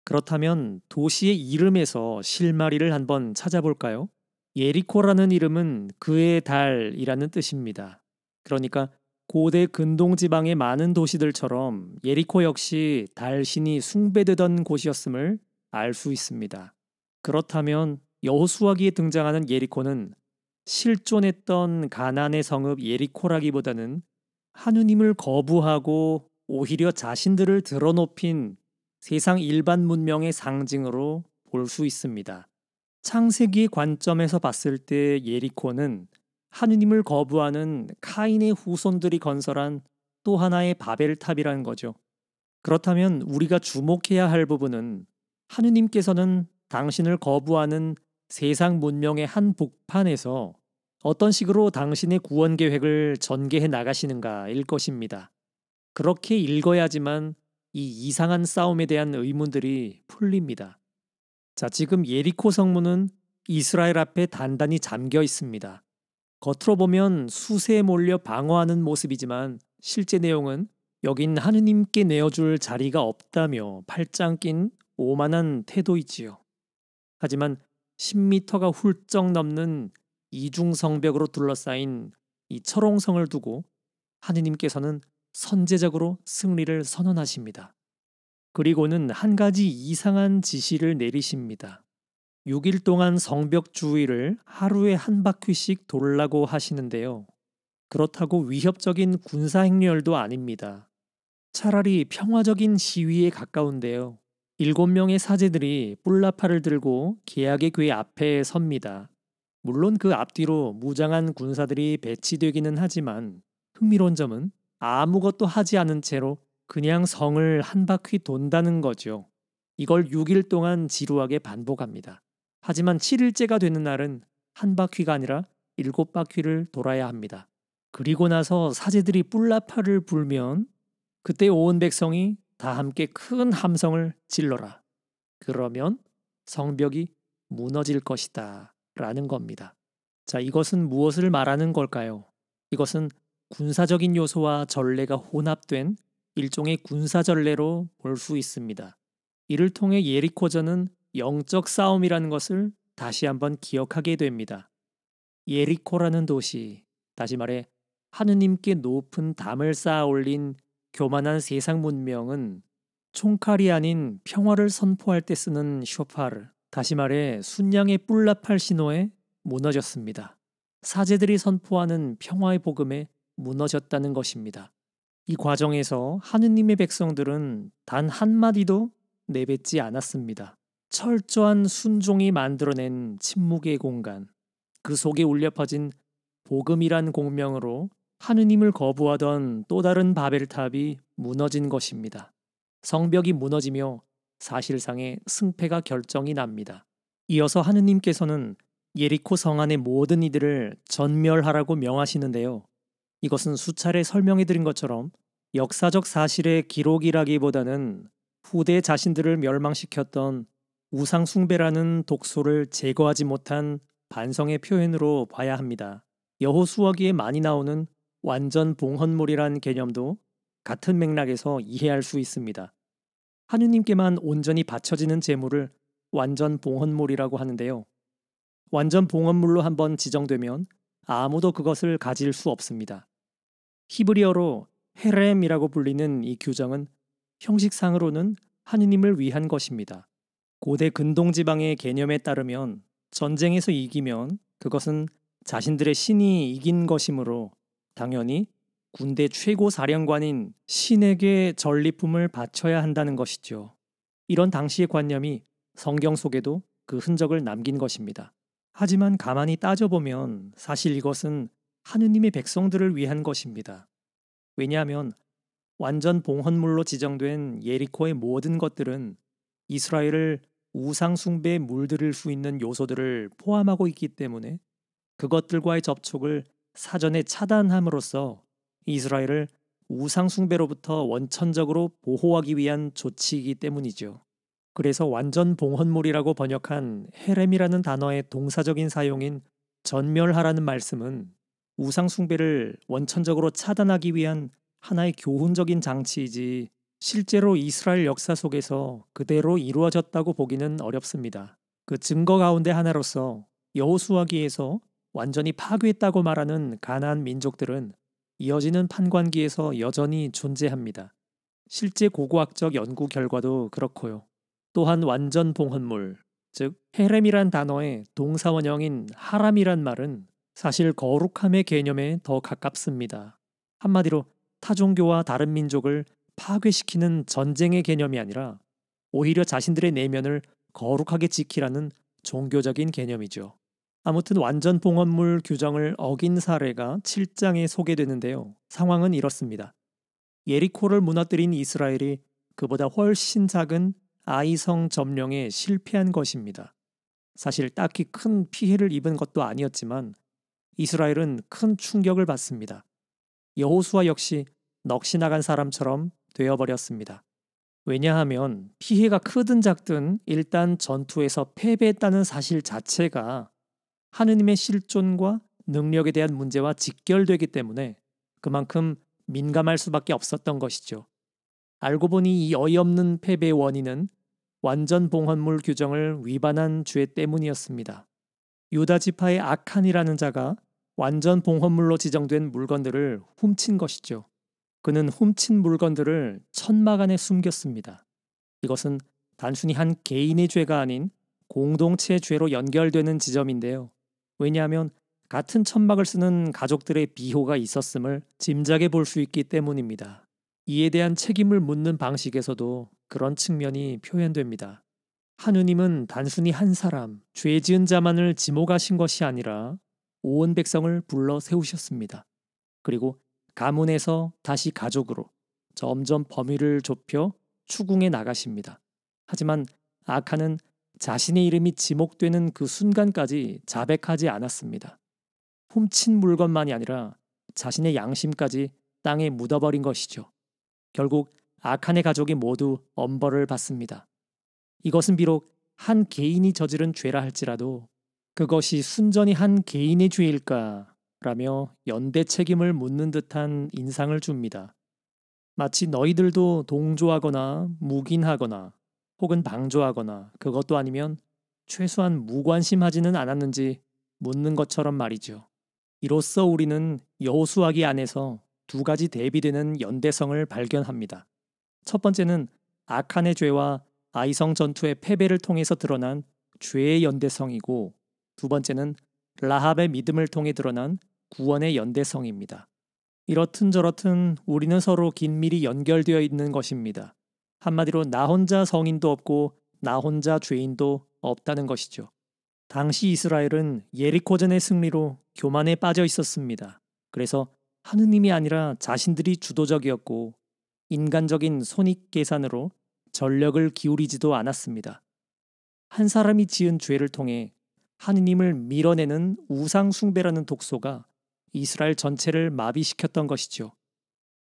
그렇다면 도시의 이름에서 실마리를 한번 찾아볼까요? 예리코라는 이름은 그의 달이라는 뜻입니다. 그러니까 고대 근동 지방의 많은 도시들처럼 예리코 역시 달신이 숭배되던 곳이었음을 알 수 있습니다. 그렇다면 여호수아기에 등장하는 예리코는 실존했던 가난의 성읍 예리코라기보다는 하느님을 거부하고 오히려 자신들을 드러높인 세상 일반 문명의 상징으로 볼 수 있습니다. 창세기 관점에서 봤을 때 예리코는 하느님을 거부하는 카인의 후손들이 건설한 또 하나의 바벨탑이라는 거죠. 그렇다면 우리가 주목해야 할 부분은 하느님께서는 당신을 거부하는 세상 문명의 한 복판에서 어떤 식으로 당신의 구원 계획을 전개해 나가시는가일 것입니다. 그렇게 읽어야지만 이 이상한 싸움에 대한 의문들이 풀립니다. 자, 지금 예리코 성문은 이스라엘 앞에 단단히 잠겨 있습니다. 겉으로 보면 수세에 몰려 방어하는 모습이지만 실제 내용은 여긴 하느님께 내어줄 자리가 없다며 팔짱 낀 오만한 태도이지요. 하지만 10미터가 훌쩍 넘는 이중 성벽으로 둘러싸인 이 철옹성을 두고 하느님께서는 선제적으로 승리를 선언하십니다. 그리고는 한 가지 이상한 지시를 내리십니다. 6일 동안 성벽 주위를 하루에 한 바퀴씩 돌라고 하시는데요. 그렇다고 위협적인 군사 행렬도 아닙니다. 차라리 평화적인 시위에 가까운데요. 7 명의 사제들이 뿔라파를 들고 계약의 궤 앞에 섭니다. 물론 그 앞뒤로 무장한 군사들이 배치되기는 하지만 흥미로운 점은 아무것도 하지 않은 채로 그냥 성을 한 바퀴 돈다는 거죠. 이걸 6일 동안 지루하게 반복합니다. 하지만 7일째가 되는 날은 한 바퀴가 아니라 7바퀴를 돌아야 합니다. 그리고 나서 사제들이 뿔라파를 불면 그때 온 백성이 다 함께 큰 함성을 질러라. 그러면 성벽이 무너질 것이다. 라는 겁니다. 자, 이것은 무엇을 말하는 걸까요? 이것은 군사적인 요소와 전례가 혼합된 일종의 군사전례로 볼 수 있습니다. 이를 통해 예리코전은 영적 싸움이라는 것을 다시 한번 기억하게 됩니다. 예리코라는 도시, 다시 말해 하느님께 높은 담을 쌓아 올린 교만한 세상 문명은 총칼이 아닌 평화를 선포할 때 쓰는 쇼파르, 다시 말해 순양의 뿔라팔 신호에 무너졌습니다. 사제들이 선포하는 평화의 복음에 무너졌다는 것입니다. 이 과정에서 하느님의 백성들은 단 한마디도 내뱉지 않았습니다. 철저한 순종이 만들어낸 침묵의 공간, 그 속에 울려 퍼진 복음이란 공명으로 하느님을 거부하던 또 다른 바벨탑이 무너진 것입니다. 성벽이 무너지며 사실상의 승패가 결정이 납니다. 이어서 하느님께서는 예리코 성 안의 모든 이들을 전멸하라고 명하시는데요. 이것은 수차례 설명해 드린 것처럼 역사적 사실의 기록이라기보다는 후대 자신들을 멸망시켰던 우상숭배라는 독소를 제거하지 못한 반성의 표현으로 봐야 합니다. 여호수아기에 많이 나오는 완전 봉헌물이란 개념도 같은 맥락에서 이해할 수 있습니다. 하느님께만 온전히 바쳐지는 재물을 완전 봉헌물이라고 하는데요. 완전 봉헌물로 한번 지정되면 아무도 그것을 가질 수 없습니다. 히브리어로 헤렘이라고 불리는 이 규정은 형식상으로는 하느님을 위한 것입니다. 고대 근동 지방의 개념에 따르면 전쟁에서 이기면 그것은 자신들의 신이 이긴 것이므로 당연히 군대 최고 사령관인 신에게 전리품을 바쳐야 한다는 것이죠. 이런 당시의 관념이 성경 속에도 그 흔적을 남긴 것입니다. 하지만 가만히 따져보면 사실 이것은 하느님의 백성들을 위한 것입니다. 왜냐하면 완전 봉헌물로 지정된 예리코의 모든 것들은 이스라엘을 우상숭배에 물들일 수 있는 요소들을 포함하고 있기 때문에 그것들과의 접촉을 사전에 차단함으로써 이스라엘을 우상 숭배로부터 원천적으로 보호하기 위한 조치이기 때문이죠. 그래서 완전 봉헌물이라고 번역한 헤렘이라는 단어의 동사적인 사용인 전멸하라는 말씀은 우상 숭배를 원천적으로 차단하기 위한 하나의 교훈적인 장치이지 실제로 이스라엘 역사 속에서 그대로 이루어졌다고 보기는 어렵습니다. 그 증거 가운데 하나로서 여호수아기에서 완전히 파괴했다고 말하는 가나안 민족들은 이어지는 판관기에서 여전히 존재합니다. 실제 고고학적 연구 결과도 그렇고요. 또한 완전 봉헌물, 즉 헤렘이란 단어의 동사원형인 하람이란 말은 사실 거룩함의 개념에 더 가깝습니다. 한마디로 타종교와 다른 민족을 파괴시키는 전쟁의 개념이 아니라 오히려 자신들의 내면을 거룩하게 지키라는 종교적인 개념이죠. 아무튼 완전 봉헌물 규정을 어긴 사례가 7장에 소개되는데요. 상황은 이렇습니다. 예리코를 무너뜨린 이스라엘이 그보다 훨씬 작은 아이성 점령에 실패한 것입니다. 사실 딱히 큰 피해를 입은 것도 아니었지만 이스라엘은 큰 충격을 받습니다. 여호수아 역시 넋이 나간 사람처럼 되어버렸습니다. 왜냐하면 피해가 크든 작든 일단 전투에서 패배했다는 사실 자체가 하느님의 실존과 능력에 대한 문제와 직결되기 때문에 그만큼 민감할 수밖에 없었던 것이죠. 알고 보니 이 어이없는 패배의 원인은 완전 봉헌물 규정을 위반한 죄 때문이었습니다. 유다 지파의 아칸이라는 자가 완전 봉헌물로 지정된 물건들을 훔친 것이죠. 그는 훔친 물건들을 천막 안에 숨겼습니다. 이것은 단순히 한 개인의 죄가 아닌 공동체 죄로 연결되는 지점인데요. 왜냐하면 같은 천막을 쓰는 가족들의 비호가 있었음을 짐작해 볼 수 있기 때문입니다. 이에 대한 책임을 묻는 방식에서도 그런 측면이 표현됩니다. 하느님은 단순히 한 사람, 죄 지은 자만을 지목하신 것이 아니라 오온 백성을 불러 세우셨습니다. 그리고 가문에서 다시 가족으로 점점 범위를 좁혀 추궁해 나가십니다. 하지만 아카는 자신의 이름이 지목되는 그 순간까지 자백하지 않았습니다. 훔친 물건만이 아니라 자신의 양심까지 땅에 묻어버린 것이죠. 결국 아칸의 가족이 모두 엄벌을 받습니다. 이것은 비록 한 개인이 저지른 죄라 할지라도 그것이 순전히 한 개인의 죄일까? 라며 연대 책임을 묻는 듯한 인상을 줍니다. 마치 너희들도 동조하거나 묵인하거나 혹은 방조하거나 그것도 아니면 최소한 무관심하지는 않았는지 묻는 것처럼 말이죠. 이로써 우리는 여호수아기 안에서 두 가지 대비되는 연대성을 발견합니다. 첫 번째는 아칸의 죄와 아이성 전투의 패배를 통해서 드러난 죄의 연대성이고 두 번째는 라합의 믿음을 통해 드러난 구원의 연대성입니다. 이렇든 저렇든 우리는 서로 긴밀히 연결되어 있는 것입니다. 한마디로 나 혼자 성인도 없고 나 혼자 죄인도 없다는 것이죠. 당시 이스라엘은 예리코전의 승리로 교만에 빠져 있었습니다. 그래서 하느님이 아니라 자신들이 주도적이었고 인간적인 손익 계산으로 전력을 기울이지도 않았습니다. 한 사람이 지은 죄를 통해 하느님을 밀어내는 우상숭배라는 독소가 이스라엘 전체를 마비시켰던 것이죠.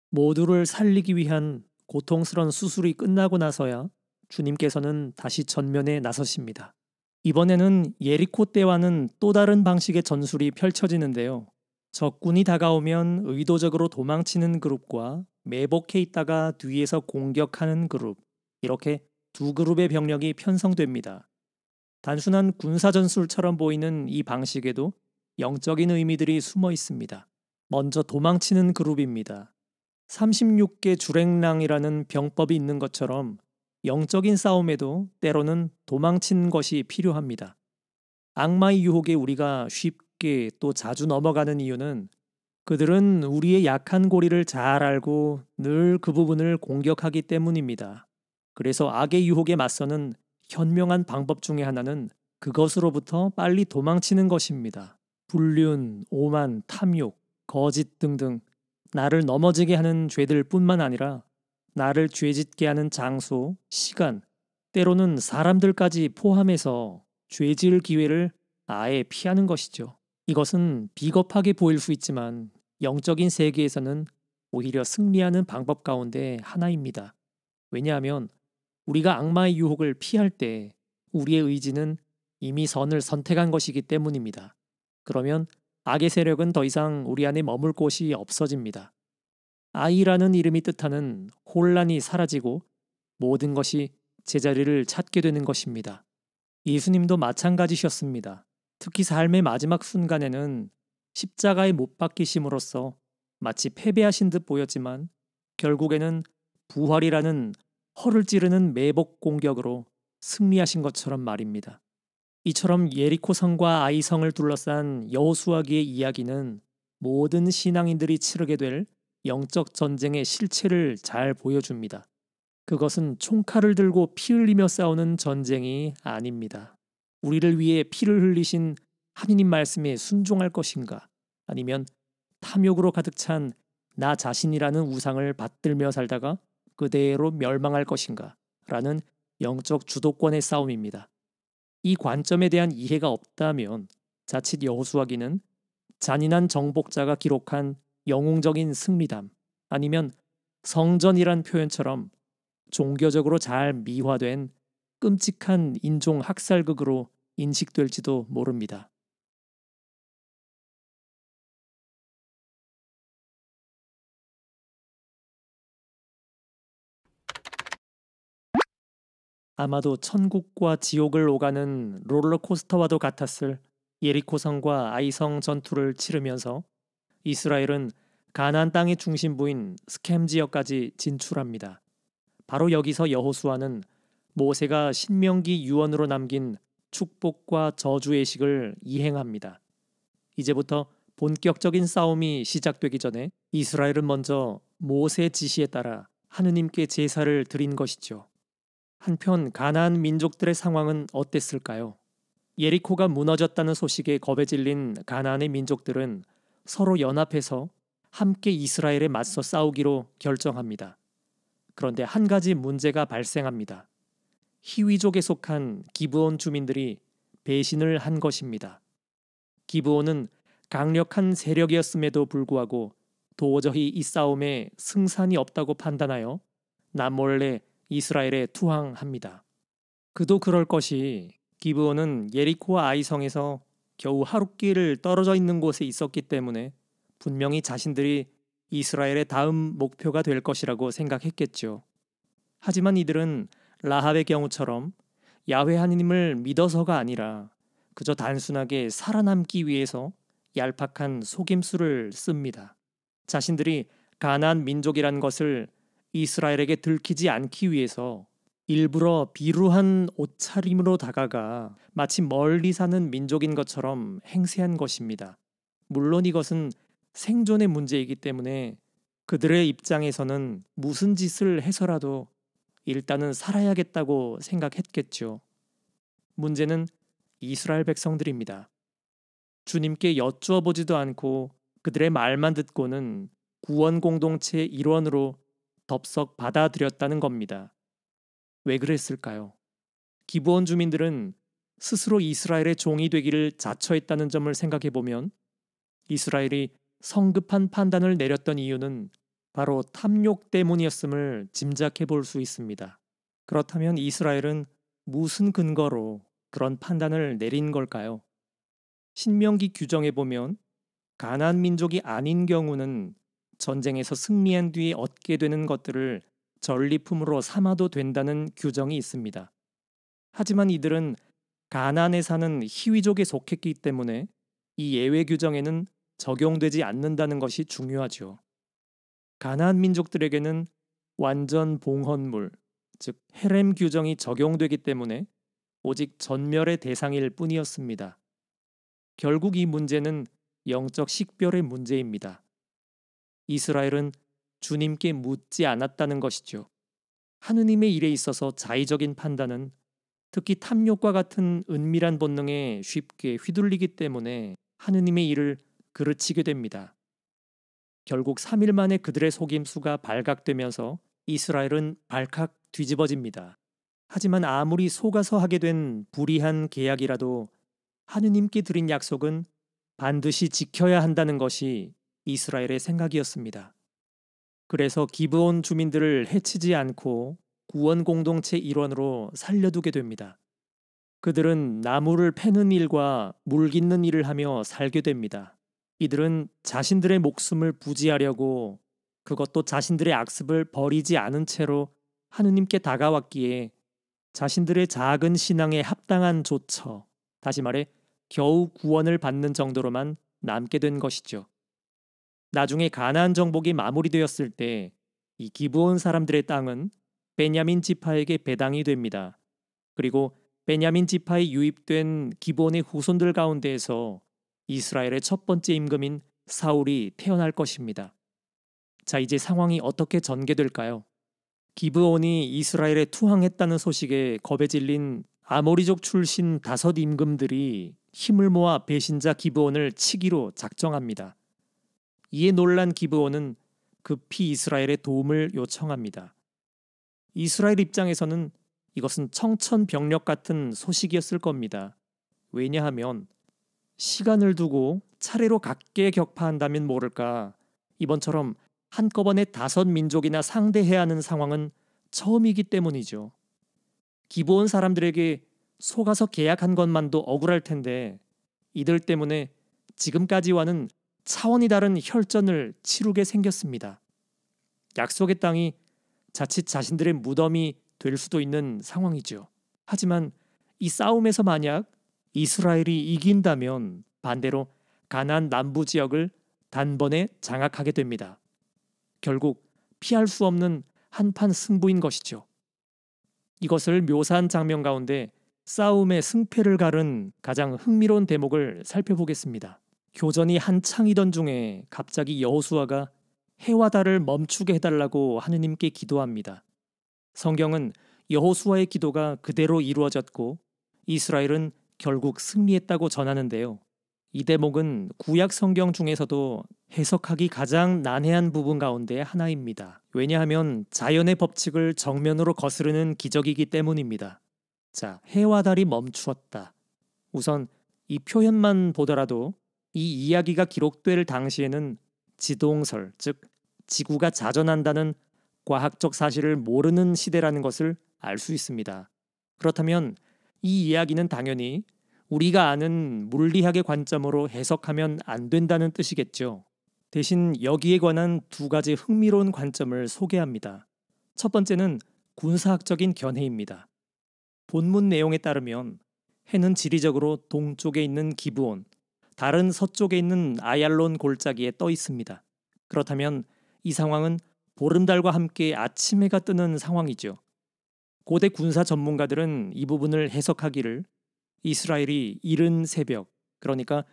모두를 살리기 위한 고통스런 수술이 끝나고 나서야 주님께서는 다시 전면에 나서십니다. 이번에는 예리코 때와는 또 다른 방식의 전술이 펼쳐지는데요. 적군이 다가오면 의도적으로 도망치는 그룹과 매복해 있다가 뒤에서 공격하는 그룹, 이렇게 두 그룹의 병력이 편성됩니다. 단순한 군사전술처럼 보이는 이 방식에도 영적인 의미들이 숨어 있습니다. 먼저 도망치는 그룹입니다. 36개 주랭랑이라는 병법이 있는 것처럼 영적인 싸움에도 때로는 도망친 것이 필요합니다. 악마의 유혹에 우리가 쉽게 또 자주 넘어가는 이유는 그들은 우리의 약한 고리를 잘 알고 늘 그 부분을 공격하기 때문입니다. 그래서 악의 유혹에 맞서는 현명한 방법 중의 하나는 그것으로부터 빨리 도망치는 것입니다. 불륜, 오만, 탐욕, 거짓 등등 나를 넘어지게 하는 죄들 뿐만 아니라 나를 죄짓게 하는 장소, 시간, 때로는 사람들까지 포함해서 죄 지을 기회를 아예 피하는 것이죠. 이것은 비겁하게 보일 수 있지만 영적인 세계에서는 오히려 승리하는 방법 가운데 하나입니다. 왜냐하면 우리가 악마의 유혹을 피할 때 우리의 의지는 이미 선을 선택한 것이기 때문입니다. 그러면 악의 세력은 더 이상 우리 안에 머물 곳이 없어집니다. 아이라는 이름이 뜻하는 혼란이 사라지고 모든 것이 제자리를 찾게 되는 것입니다. 예수님도 마찬가지셨습니다. 특히 삶의 마지막 순간에는 십자가에 못 박히심으로써 마치 패배하신 듯 보였지만 결국에는 부활이라는 허를 찌르는 매복 공격으로 승리하신 것처럼 말입니다. 이처럼 예리코 성과 아이 성을 둘러싼 여호수아기의 이야기는 모든 신앙인들이 치르게 될 영적 전쟁의 실체를 잘 보여줍니다. 그것은 총칼을 들고 피 흘리며 싸우는 전쟁이 아닙니다. 우리를 위해 피를 흘리신 하느님 말씀에 순종할 것인가 아니면 탐욕으로 가득 찬 나 자신이라는 우상을 받들며 살다가 그대로 멸망할 것인가 라는 영적 주도권의 싸움입니다. 이 관점에 대한 이해가 없다면 자칫 여호수아기는 잔인한 정복자가 기록한 영웅적인 승리담 아니면 성전이란 표현처럼 종교적으로 잘 미화된 끔찍한 인종 학살극으로 인식될지도 모릅니다. 아마도 천국과 지옥을 오가는 롤러코스터와도 같았을 예리코성과 아이성 전투를 치르면서 이스라엘은 가나안 땅의 중심부인 스캠 지역까지 진출합니다. 바로 여기서 여호수아는 모세가 신명기 유언으로 남긴 축복과 저주의 식을 이행합니다. 이제부터 본격적인 싸움이 시작되기 전에 이스라엘은 먼저 모세 지시에 따라 하느님께 제사를 드린 것이죠. 한편 가나안 민족들의 상황은 어땠을까요? 예리코가 무너졌다는 소식에 겁에 질린 가나안의 민족들은 서로 연합해서 함께 이스라엘에 맞서 싸우기로 결정합니다. 그런데 한 가지 문제가 발생합니다. 희위족에 속한 기브온 주민들이 배신을 한 것입니다. 기브온은 강력한 세력이었음에도 불구하고 도저히 이 싸움에 승산이 없다고 판단하여 남몰래 이스라엘에 투항합니다. 그도 그럴 것이 기브온은 예리코 아이성에서 겨우 하룻길을 떨어져 있는 곳에 있었기 때문에 분명히 자신들이 이스라엘의 다음 목표가 될 것이라고 생각했겠죠. 하지만 이들은 라합의 경우처럼 야훼 하나님을 믿어서가 아니라 그저 단순하게 살아남기 위해서 얄팍한 속임수를 씁니다. 자신들이 가난 민족이란 것을 이스라엘에게 들키지 않기 위해서 일부러 비루한 옷차림으로 다가가 마치 멀리 사는 민족인 것처럼 행세한 것입니다. 물론 이것은 생존의 문제이기 때문에 그들의 입장에서는 무슨 짓을 해서라도 일단은 살아야겠다고 생각했겠죠. 문제는 이스라엘 백성들입니다. 주님께 여쭈어 보지도 않고 그들의 말만 듣고는 구원 공동체 일원으로 덥석 받아들였다는 겁니다. 왜 그랬을까요? 기부원 주민들은 스스로 이스라엘의 종이 되기를 자처했다는 점을 생각해 보면 이스라엘이 성급한 판단을 내렸던 이유는 바로 탐욕 때문이었음을 짐작해 볼 수 있습니다. 그렇다면 이스라엘은 무슨 근거로 그런 판단을 내린 걸까요? 신명기 규정에 보면 가난 민족이 아닌 경우는 전쟁에서 승리한 뒤에 얻게 되는 것들을 전리품으로 삼아도 된다는 규정이 있습니다. 하지만 이들은 가난에 사는 희위족에 속했기 때문에 이 예외 규정에는 적용되지 않는다는 것이 중요하죠가난 민족들에게는 완전 봉헌물, 즉 헤렘 규정이 적용되기 때문에 오직 전멸의 대상일 뿐이었습니다. 결국 이 문제는 영적 식별의 문제입니다. 이스라엘은 주님께 묻지 않았다는 것이죠. 하느님의 일에 있어서 자의적인 판단은 특히 탐욕과 같은 은밀한 본능에 쉽게 휘둘리기 때문에 하느님의 일을 그르치게 됩니다. 결국 3일 만에 그들의 속임수가 발각되면서 이스라엘은 발칵 뒤집어집니다. 하지만 아무리 속아서 하게 된 불의한 계약이라도 하느님께 드린 약속은 반드시 지켜야 한다는 것이 이스라엘의 생각이었습니다. 그래서 기브온 주민들을 해치지 않고 구원 공동체 일원으로 살려두게 됩니다. 그들은 나무를 패는 일과 물 깃는 일을 하며 살게 됩니다. 이들은 자신들의 목숨을 부지하려고 그것도 자신들의 악습을 버리지 않은 채로 하느님께 다가왔기에 자신들의 작은 신앙에 합당한 조처, 다시 말해 겨우 구원을 받는 정도로만 남게 된 것이죠. 나중에 가나안 정복이 마무리되었을 때 이 기브온 사람들의 땅은 베냐민 지파에게 배당이 됩니다. 그리고 베냐민 지파에 유입된 기온의 후손들 가운데에서 이스라엘의 첫 번째 임금인 사울이 태어날 것입니다. 자, 이제 상황이 어떻게 전개될까요? 기브온이 이스라엘에 투항했다는 소식에 겁에 질린 아모리족 출신 다섯 임금들이 힘을 모아 배신자 기브온을 치기로 작정합니다. 이에 놀란 기브온은 급히 그 이스라엘의 도움을 요청합니다. 이스라엘 입장에서는 이것은 청천벽력 같은 소식이었을 겁니다. 왜냐하면 시간을 두고 차례로 각계 격파한다면 모를까 이번처럼 한꺼번에 다섯 민족이나 상대해야 하는 상황은 처음이기 때문이죠. 기부온 사람들에게 속아서 계약한 것만도 억울할 텐데 이들 때문에 지금까지와는 차원이 다른 혈전을 치르게 생겼습니다. 약속의 땅이 자칫 자신들의 무덤이 될 수도 있는 상황이죠. 하지만 이 싸움에서 만약 이스라엘이 이긴다면 반대로 가난 남부 지역을 단번에 장악하게 됩니다. 결국 피할 수 없는 한판 승부인 것이죠. 이것을 묘사한 장면 가운데 싸움의 승패를 가른 가장 흥미로운 대목을 살펴보겠습니다. 교전이 한창이던 중에 갑자기 여호수아가 해와 달을 멈추게 해달라고 하느님께 기도합니다. 성경은 여호수아의 기도가 그대로 이루어졌고 이스라엘은 결국 승리했다고 전하는데요. 이 대목은 구약 성경 중에서도 해석하기 가장 난해한 부분 가운데 하나입니다. 왜냐하면 자연의 법칙을 정면으로 거스르는 기적이기 때문입니다. 자, 해와 달이 멈추었다. 우선 이 표현만 보더라도 이 이야기가 기록될 당시에는 지동설, 즉 지구가 자전한다는 과학적 사실을 모르는 시대라는 것을 알 수 있습니다. 그렇다면 이 이야기는 당연히 우리가 아는 물리학의 관점으로 해석하면 안 된다는 뜻이겠죠. 대신 여기에 관한 두 가지 흥미로운 관점을 소개합니다. 첫 번째는 군사학적인 견해입니다. 본문 내용에 따르면 해는 지리적으로 동쪽에 있는 기부온 다른 서쪽에 있는 아얄론 골짜기에 떠 있습니다. 그렇다면 이 상황은 보름달과 함께 아침 해가 뜨는 상황이죠. 고대 군사 전문가들은 이 부분을 해석하기를 이스라엘이 이른 새벽, 그러니까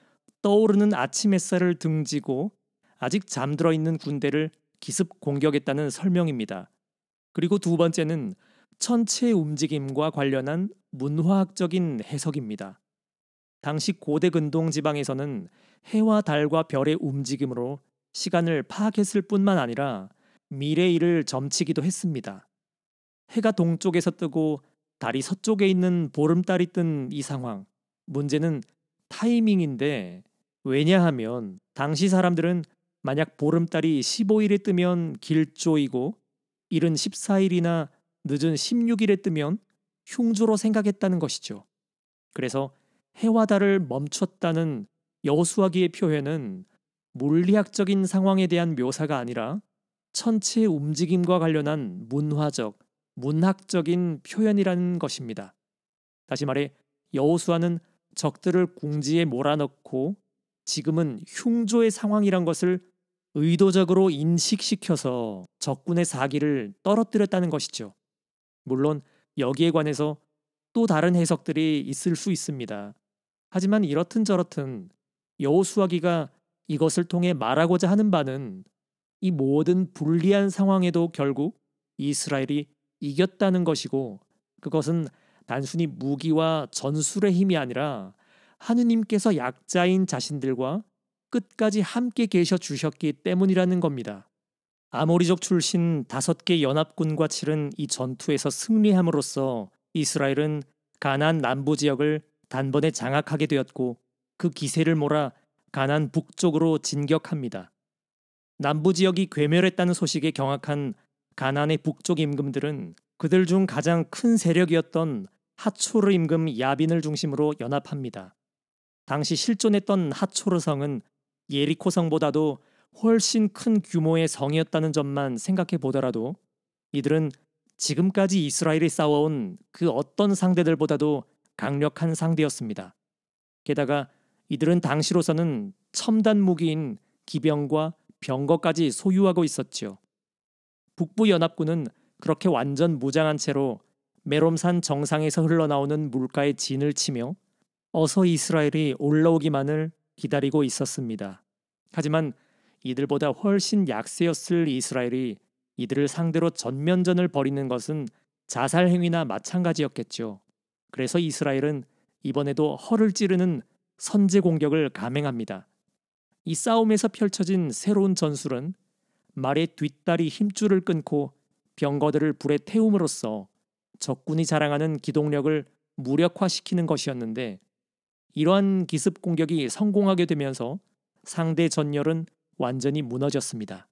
떠오르는 아침 햇살을 등지고 아직 잠들어 있는 군대를 기습 공격했다는 설명입니다. 그리고 두 번째는 천체 움직임과 관련한 문화학적인 해석입니다. 당시 고대 근동 지방에서는 해와 달과 별의 움직임으로 시간을 파악했을 뿐만 아니라 미래일을 점치기도 했습니다. 해가 동쪽에서 뜨고 달이 서쪽에 있는 보름달이 뜬 이 상황. 문제는 타이밍인데 왜냐하면 당시 사람들은 만약 보름달이 15일에 뜨면 길조이고 이른 14일이나 늦은 16일에 뜨면 흉조로 생각했다는 것이죠. 그래서 해와 달을 멈췄다는 여수아기의 표현은 물리학적인 상황에 대한 묘사가 아니라 천체의 움직임과 관련한 문화적, 문학적인 표현이라는 것입니다. 다시 말해 여호수아는 적들을 궁지에 몰아넣고 지금은 흉조의 상황이란 것을 의도적으로 인식시켜서 적군의 사기를 떨어뜨렸다는 것이죠. 물론 여기에 관해서 또 다른 해석들이 있을 수 있습니다. 하지만 이렇든 저렇든 여호수아기가 이것을 통해 말하고자 하는 바는 이 모든 불리한 상황에도 결국 이스라엘이 이겼다는 것이고 그것은 단순히 무기와 전술의 힘이 아니라 하느님께서 약자인 자신들과 끝까지 함께 계셔 주셨기 때문이라는 겁니다. 아모리족 출신 다섯 개 연합군과 치른 이 전투에서 승리함으로써 이스라엘은 가나안 남부 지역을 단번에 장악하게 되었고 그 기세를 몰아 가난 북쪽으로 진격합니다. 남부 지역이 괴멸했다는 소식에 경악한 가난의 북쪽 임금들은 그들 중 가장 큰 세력이었던 하초르 임금 야빈을 중심으로 연합합니다. 당시 실존했던 하초르 성은 예리코 성보다도 훨씬 큰 규모의 성이었다는 점만 생각해 보더라도 이들은 지금까지 이스라엘이 싸워온 그 어떤 상대들보다도 강력한 상대였습니다. 게다가 이들은 당시로서는 첨단 무기인 기병과 병거까지 소유하고 있었지요. 북부 연합군은 그렇게 완전 무장한 채로 메롬산 정상에서 흘러나오는 물가의 진을 치며 어서 이스라엘이 올라오기만을 기다리고 있었습니다. 하지만 이들보다 훨씬 약세였을 이스라엘이 이들을 상대로 전면전을 벌이는 것은 자살 행위나 마찬가지였겠죠. 그래서 이스라엘은 이번에도 허를 찌르는 선제 공격을 감행합니다. 이 싸움에서 펼쳐진 새로운 전술은 말의 뒷다리 힘줄을 끊고 병거들을 불에 태움으로써 적군이 자랑하는 기동력을 무력화시키는 것이었는데 이러한 기습 공격이 성공하게 되면서 상대 전열은 완전히 무너졌습니다.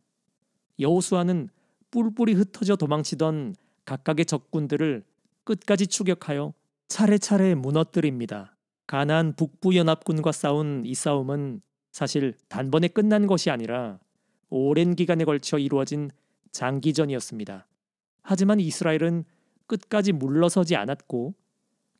여호수아는 뿔뿔이 흩어져 도망치던 각각의 적군들을 끝까지 추격하여 차례차례 무너뜨립니다. 가난 북부 연합군과 싸운 이 싸움은 사실 단번에 끝난 것이 아니라 오랜 기간에 걸쳐 이루어진 장기전이었습니다. 하지만 이스라엘은 끝까지 물러서지 않았고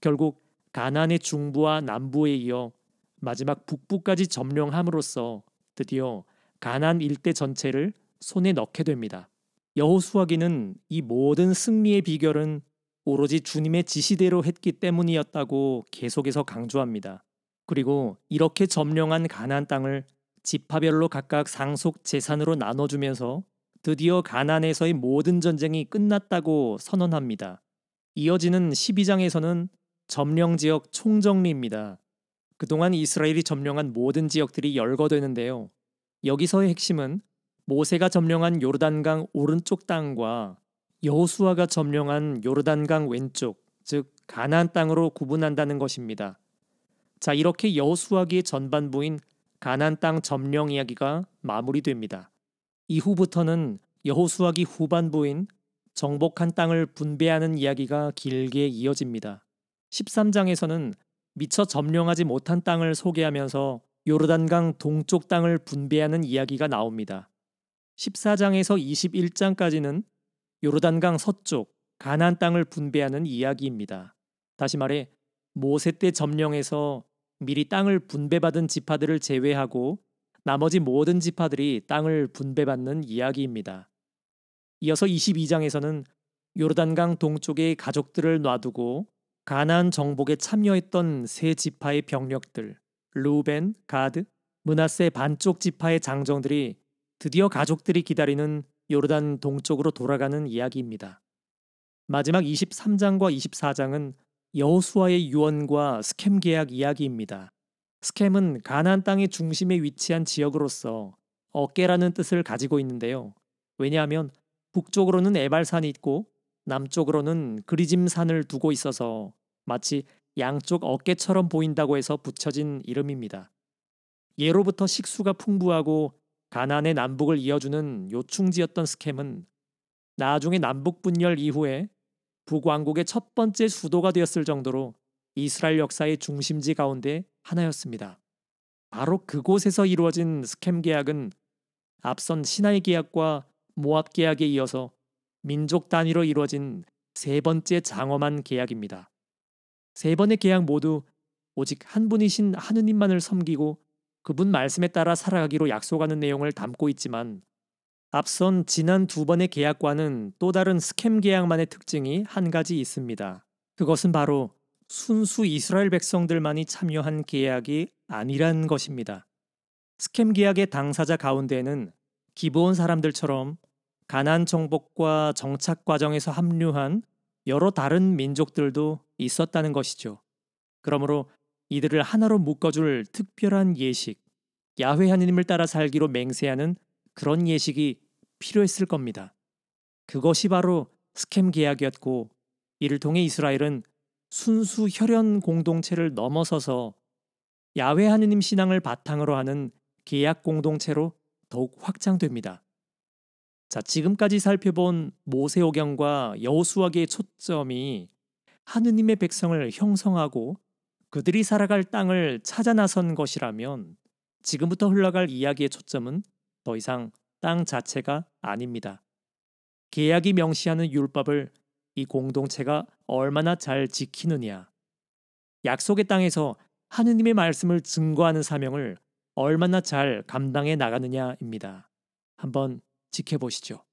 결국 가난의 중부와 남부에 이어 마지막 북부까지 점령함으로써 드디어 가난 일대 전체를 손에 넣게 됩니다. 여호수아기는 이 모든 승리의 비결은 오로지 주님의 지시대로 했기 때문이었다고 계속해서 강조합니다. 그리고 이렇게 점령한 가난 땅을 지파별로 각각 상속 재산으로 나눠주면서 드디어 가난에서의 모든 전쟁이 끝났다고 선언합니다. 이어지는 12장에서는 점령 지역 총정리입니다. 그동안 이스라엘이 점령한 모든 지역들이 열거되는데요. 여기서의 핵심은 모세가 점령한 요르단강 오른쪽 땅과 여호수아가 점령한 요르단강 왼쪽, 즉 가나안 땅으로 구분한다는 것입니다. 자, 이렇게 여호수아기의 전반부인 가나안 땅 점령 이야기가 마무리됩니다. 이후부터는 여호수아기 후반부인 정복한 땅을 분배하는 이야기가 길게 이어집니다. 13장에서는 미처 점령하지 못한 땅을 소개하면서 요르단강 동쪽 땅을 분배하는 이야기가 나옵니다. 14장에서 21장까지는 요르단강 서쪽 가나안 땅을 분배하는 이야기입니다. 다시 말해 모세 때 점령해서 미리 땅을 분배받은 지파들을 제외하고 나머지 모든 지파들이 땅을 분배받는 이야기입니다. 이어서 22장에서는 요르단강 동쪽의 가족들을 놔두고 가나안 정복에 참여했던 세 지파의 병력들 루벤, 가드, 문하세 반쪽 지파의 장정들이 드디어 가족들이 기다리는 요르단 동쪽으로 돌아가는 이야기입니다. 마지막 23장과 24장은 여호수아의 유언과 스캠 계약 이야기입니다. 스캠은 가나안 땅의 중심에 위치한 지역으로서 어깨라는 뜻을 가지고 있는데요. 왜냐하면 북쪽으로는 에발산이 있고 남쪽으로는 그리짐산을 두고 있어서 마치 양쪽 어깨처럼 보인다고 해서 붙여진 이름입니다. 예로부터 식수가 풍부하고 가난의 남북을 이어주는 요충지였던 스캠은 나중에 남북 분열 이후에 북왕국의 첫 번째 수도가 되었을 정도로 이스라엘 역사의 중심지 가운데 하나였습니다. 바로 그곳에서 이루어진 스캠 계약은 앞선 신하의 계약과 모압 계약에 이어서 민족 단위로 이루어진 세 번째 장엄한 계약입니다. 세 번의 계약 모두 오직 한 분이신 하느님만을 섬기고 그분 말씀에 따라 살아가기로 약속하는 내용을 담고 있지만 앞선 지난 두 번의 계약과는 또 다른 스캠 계약만의 특징이 한 가지 있습니다. 그것은 바로 순수 이스라엘 백성들만이 참여한 계약이 아니란 것입니다. 스캠 계약의 당사자 가운데는 기부원 사람들처럼 가난 정복과 정착 과정에서 합류한 여러 다른 민족들도 있었다는 것이죠. 그러므로 이들을 하나로 묶어줄 특별한 예식, 야훼 하느님을 따라 살기로 맹세하는 그런 예식이 필요했을 겁니다. 그것이 바로 스캠 계약이었고 이를 통해 이스라엘은 순수 혈연 공동체를 넘어서서 야훼 하느님 신앙을 바탕으로 하는 계약 공동체로 더욱 확장됩니다. 자, 지금까지 살펴본 모세오경과 여호수아기의 초점이 하느님의 백성을 형성하고 그들이 살아갈 땅을 찾아 나선 것이라면 지금부터 흘러갈 이야기의 초점은 더 이상 땅 자체가 아닙니다. 계약이 명시하는 율법을 이 공동체가 얼마나 잘 지키느냐, 약속의 땅에서 하느님의 말씀을 증거하는 사명을 얼마나 잘 감당해 나가느냐입니다. 한번 지켜보시죠.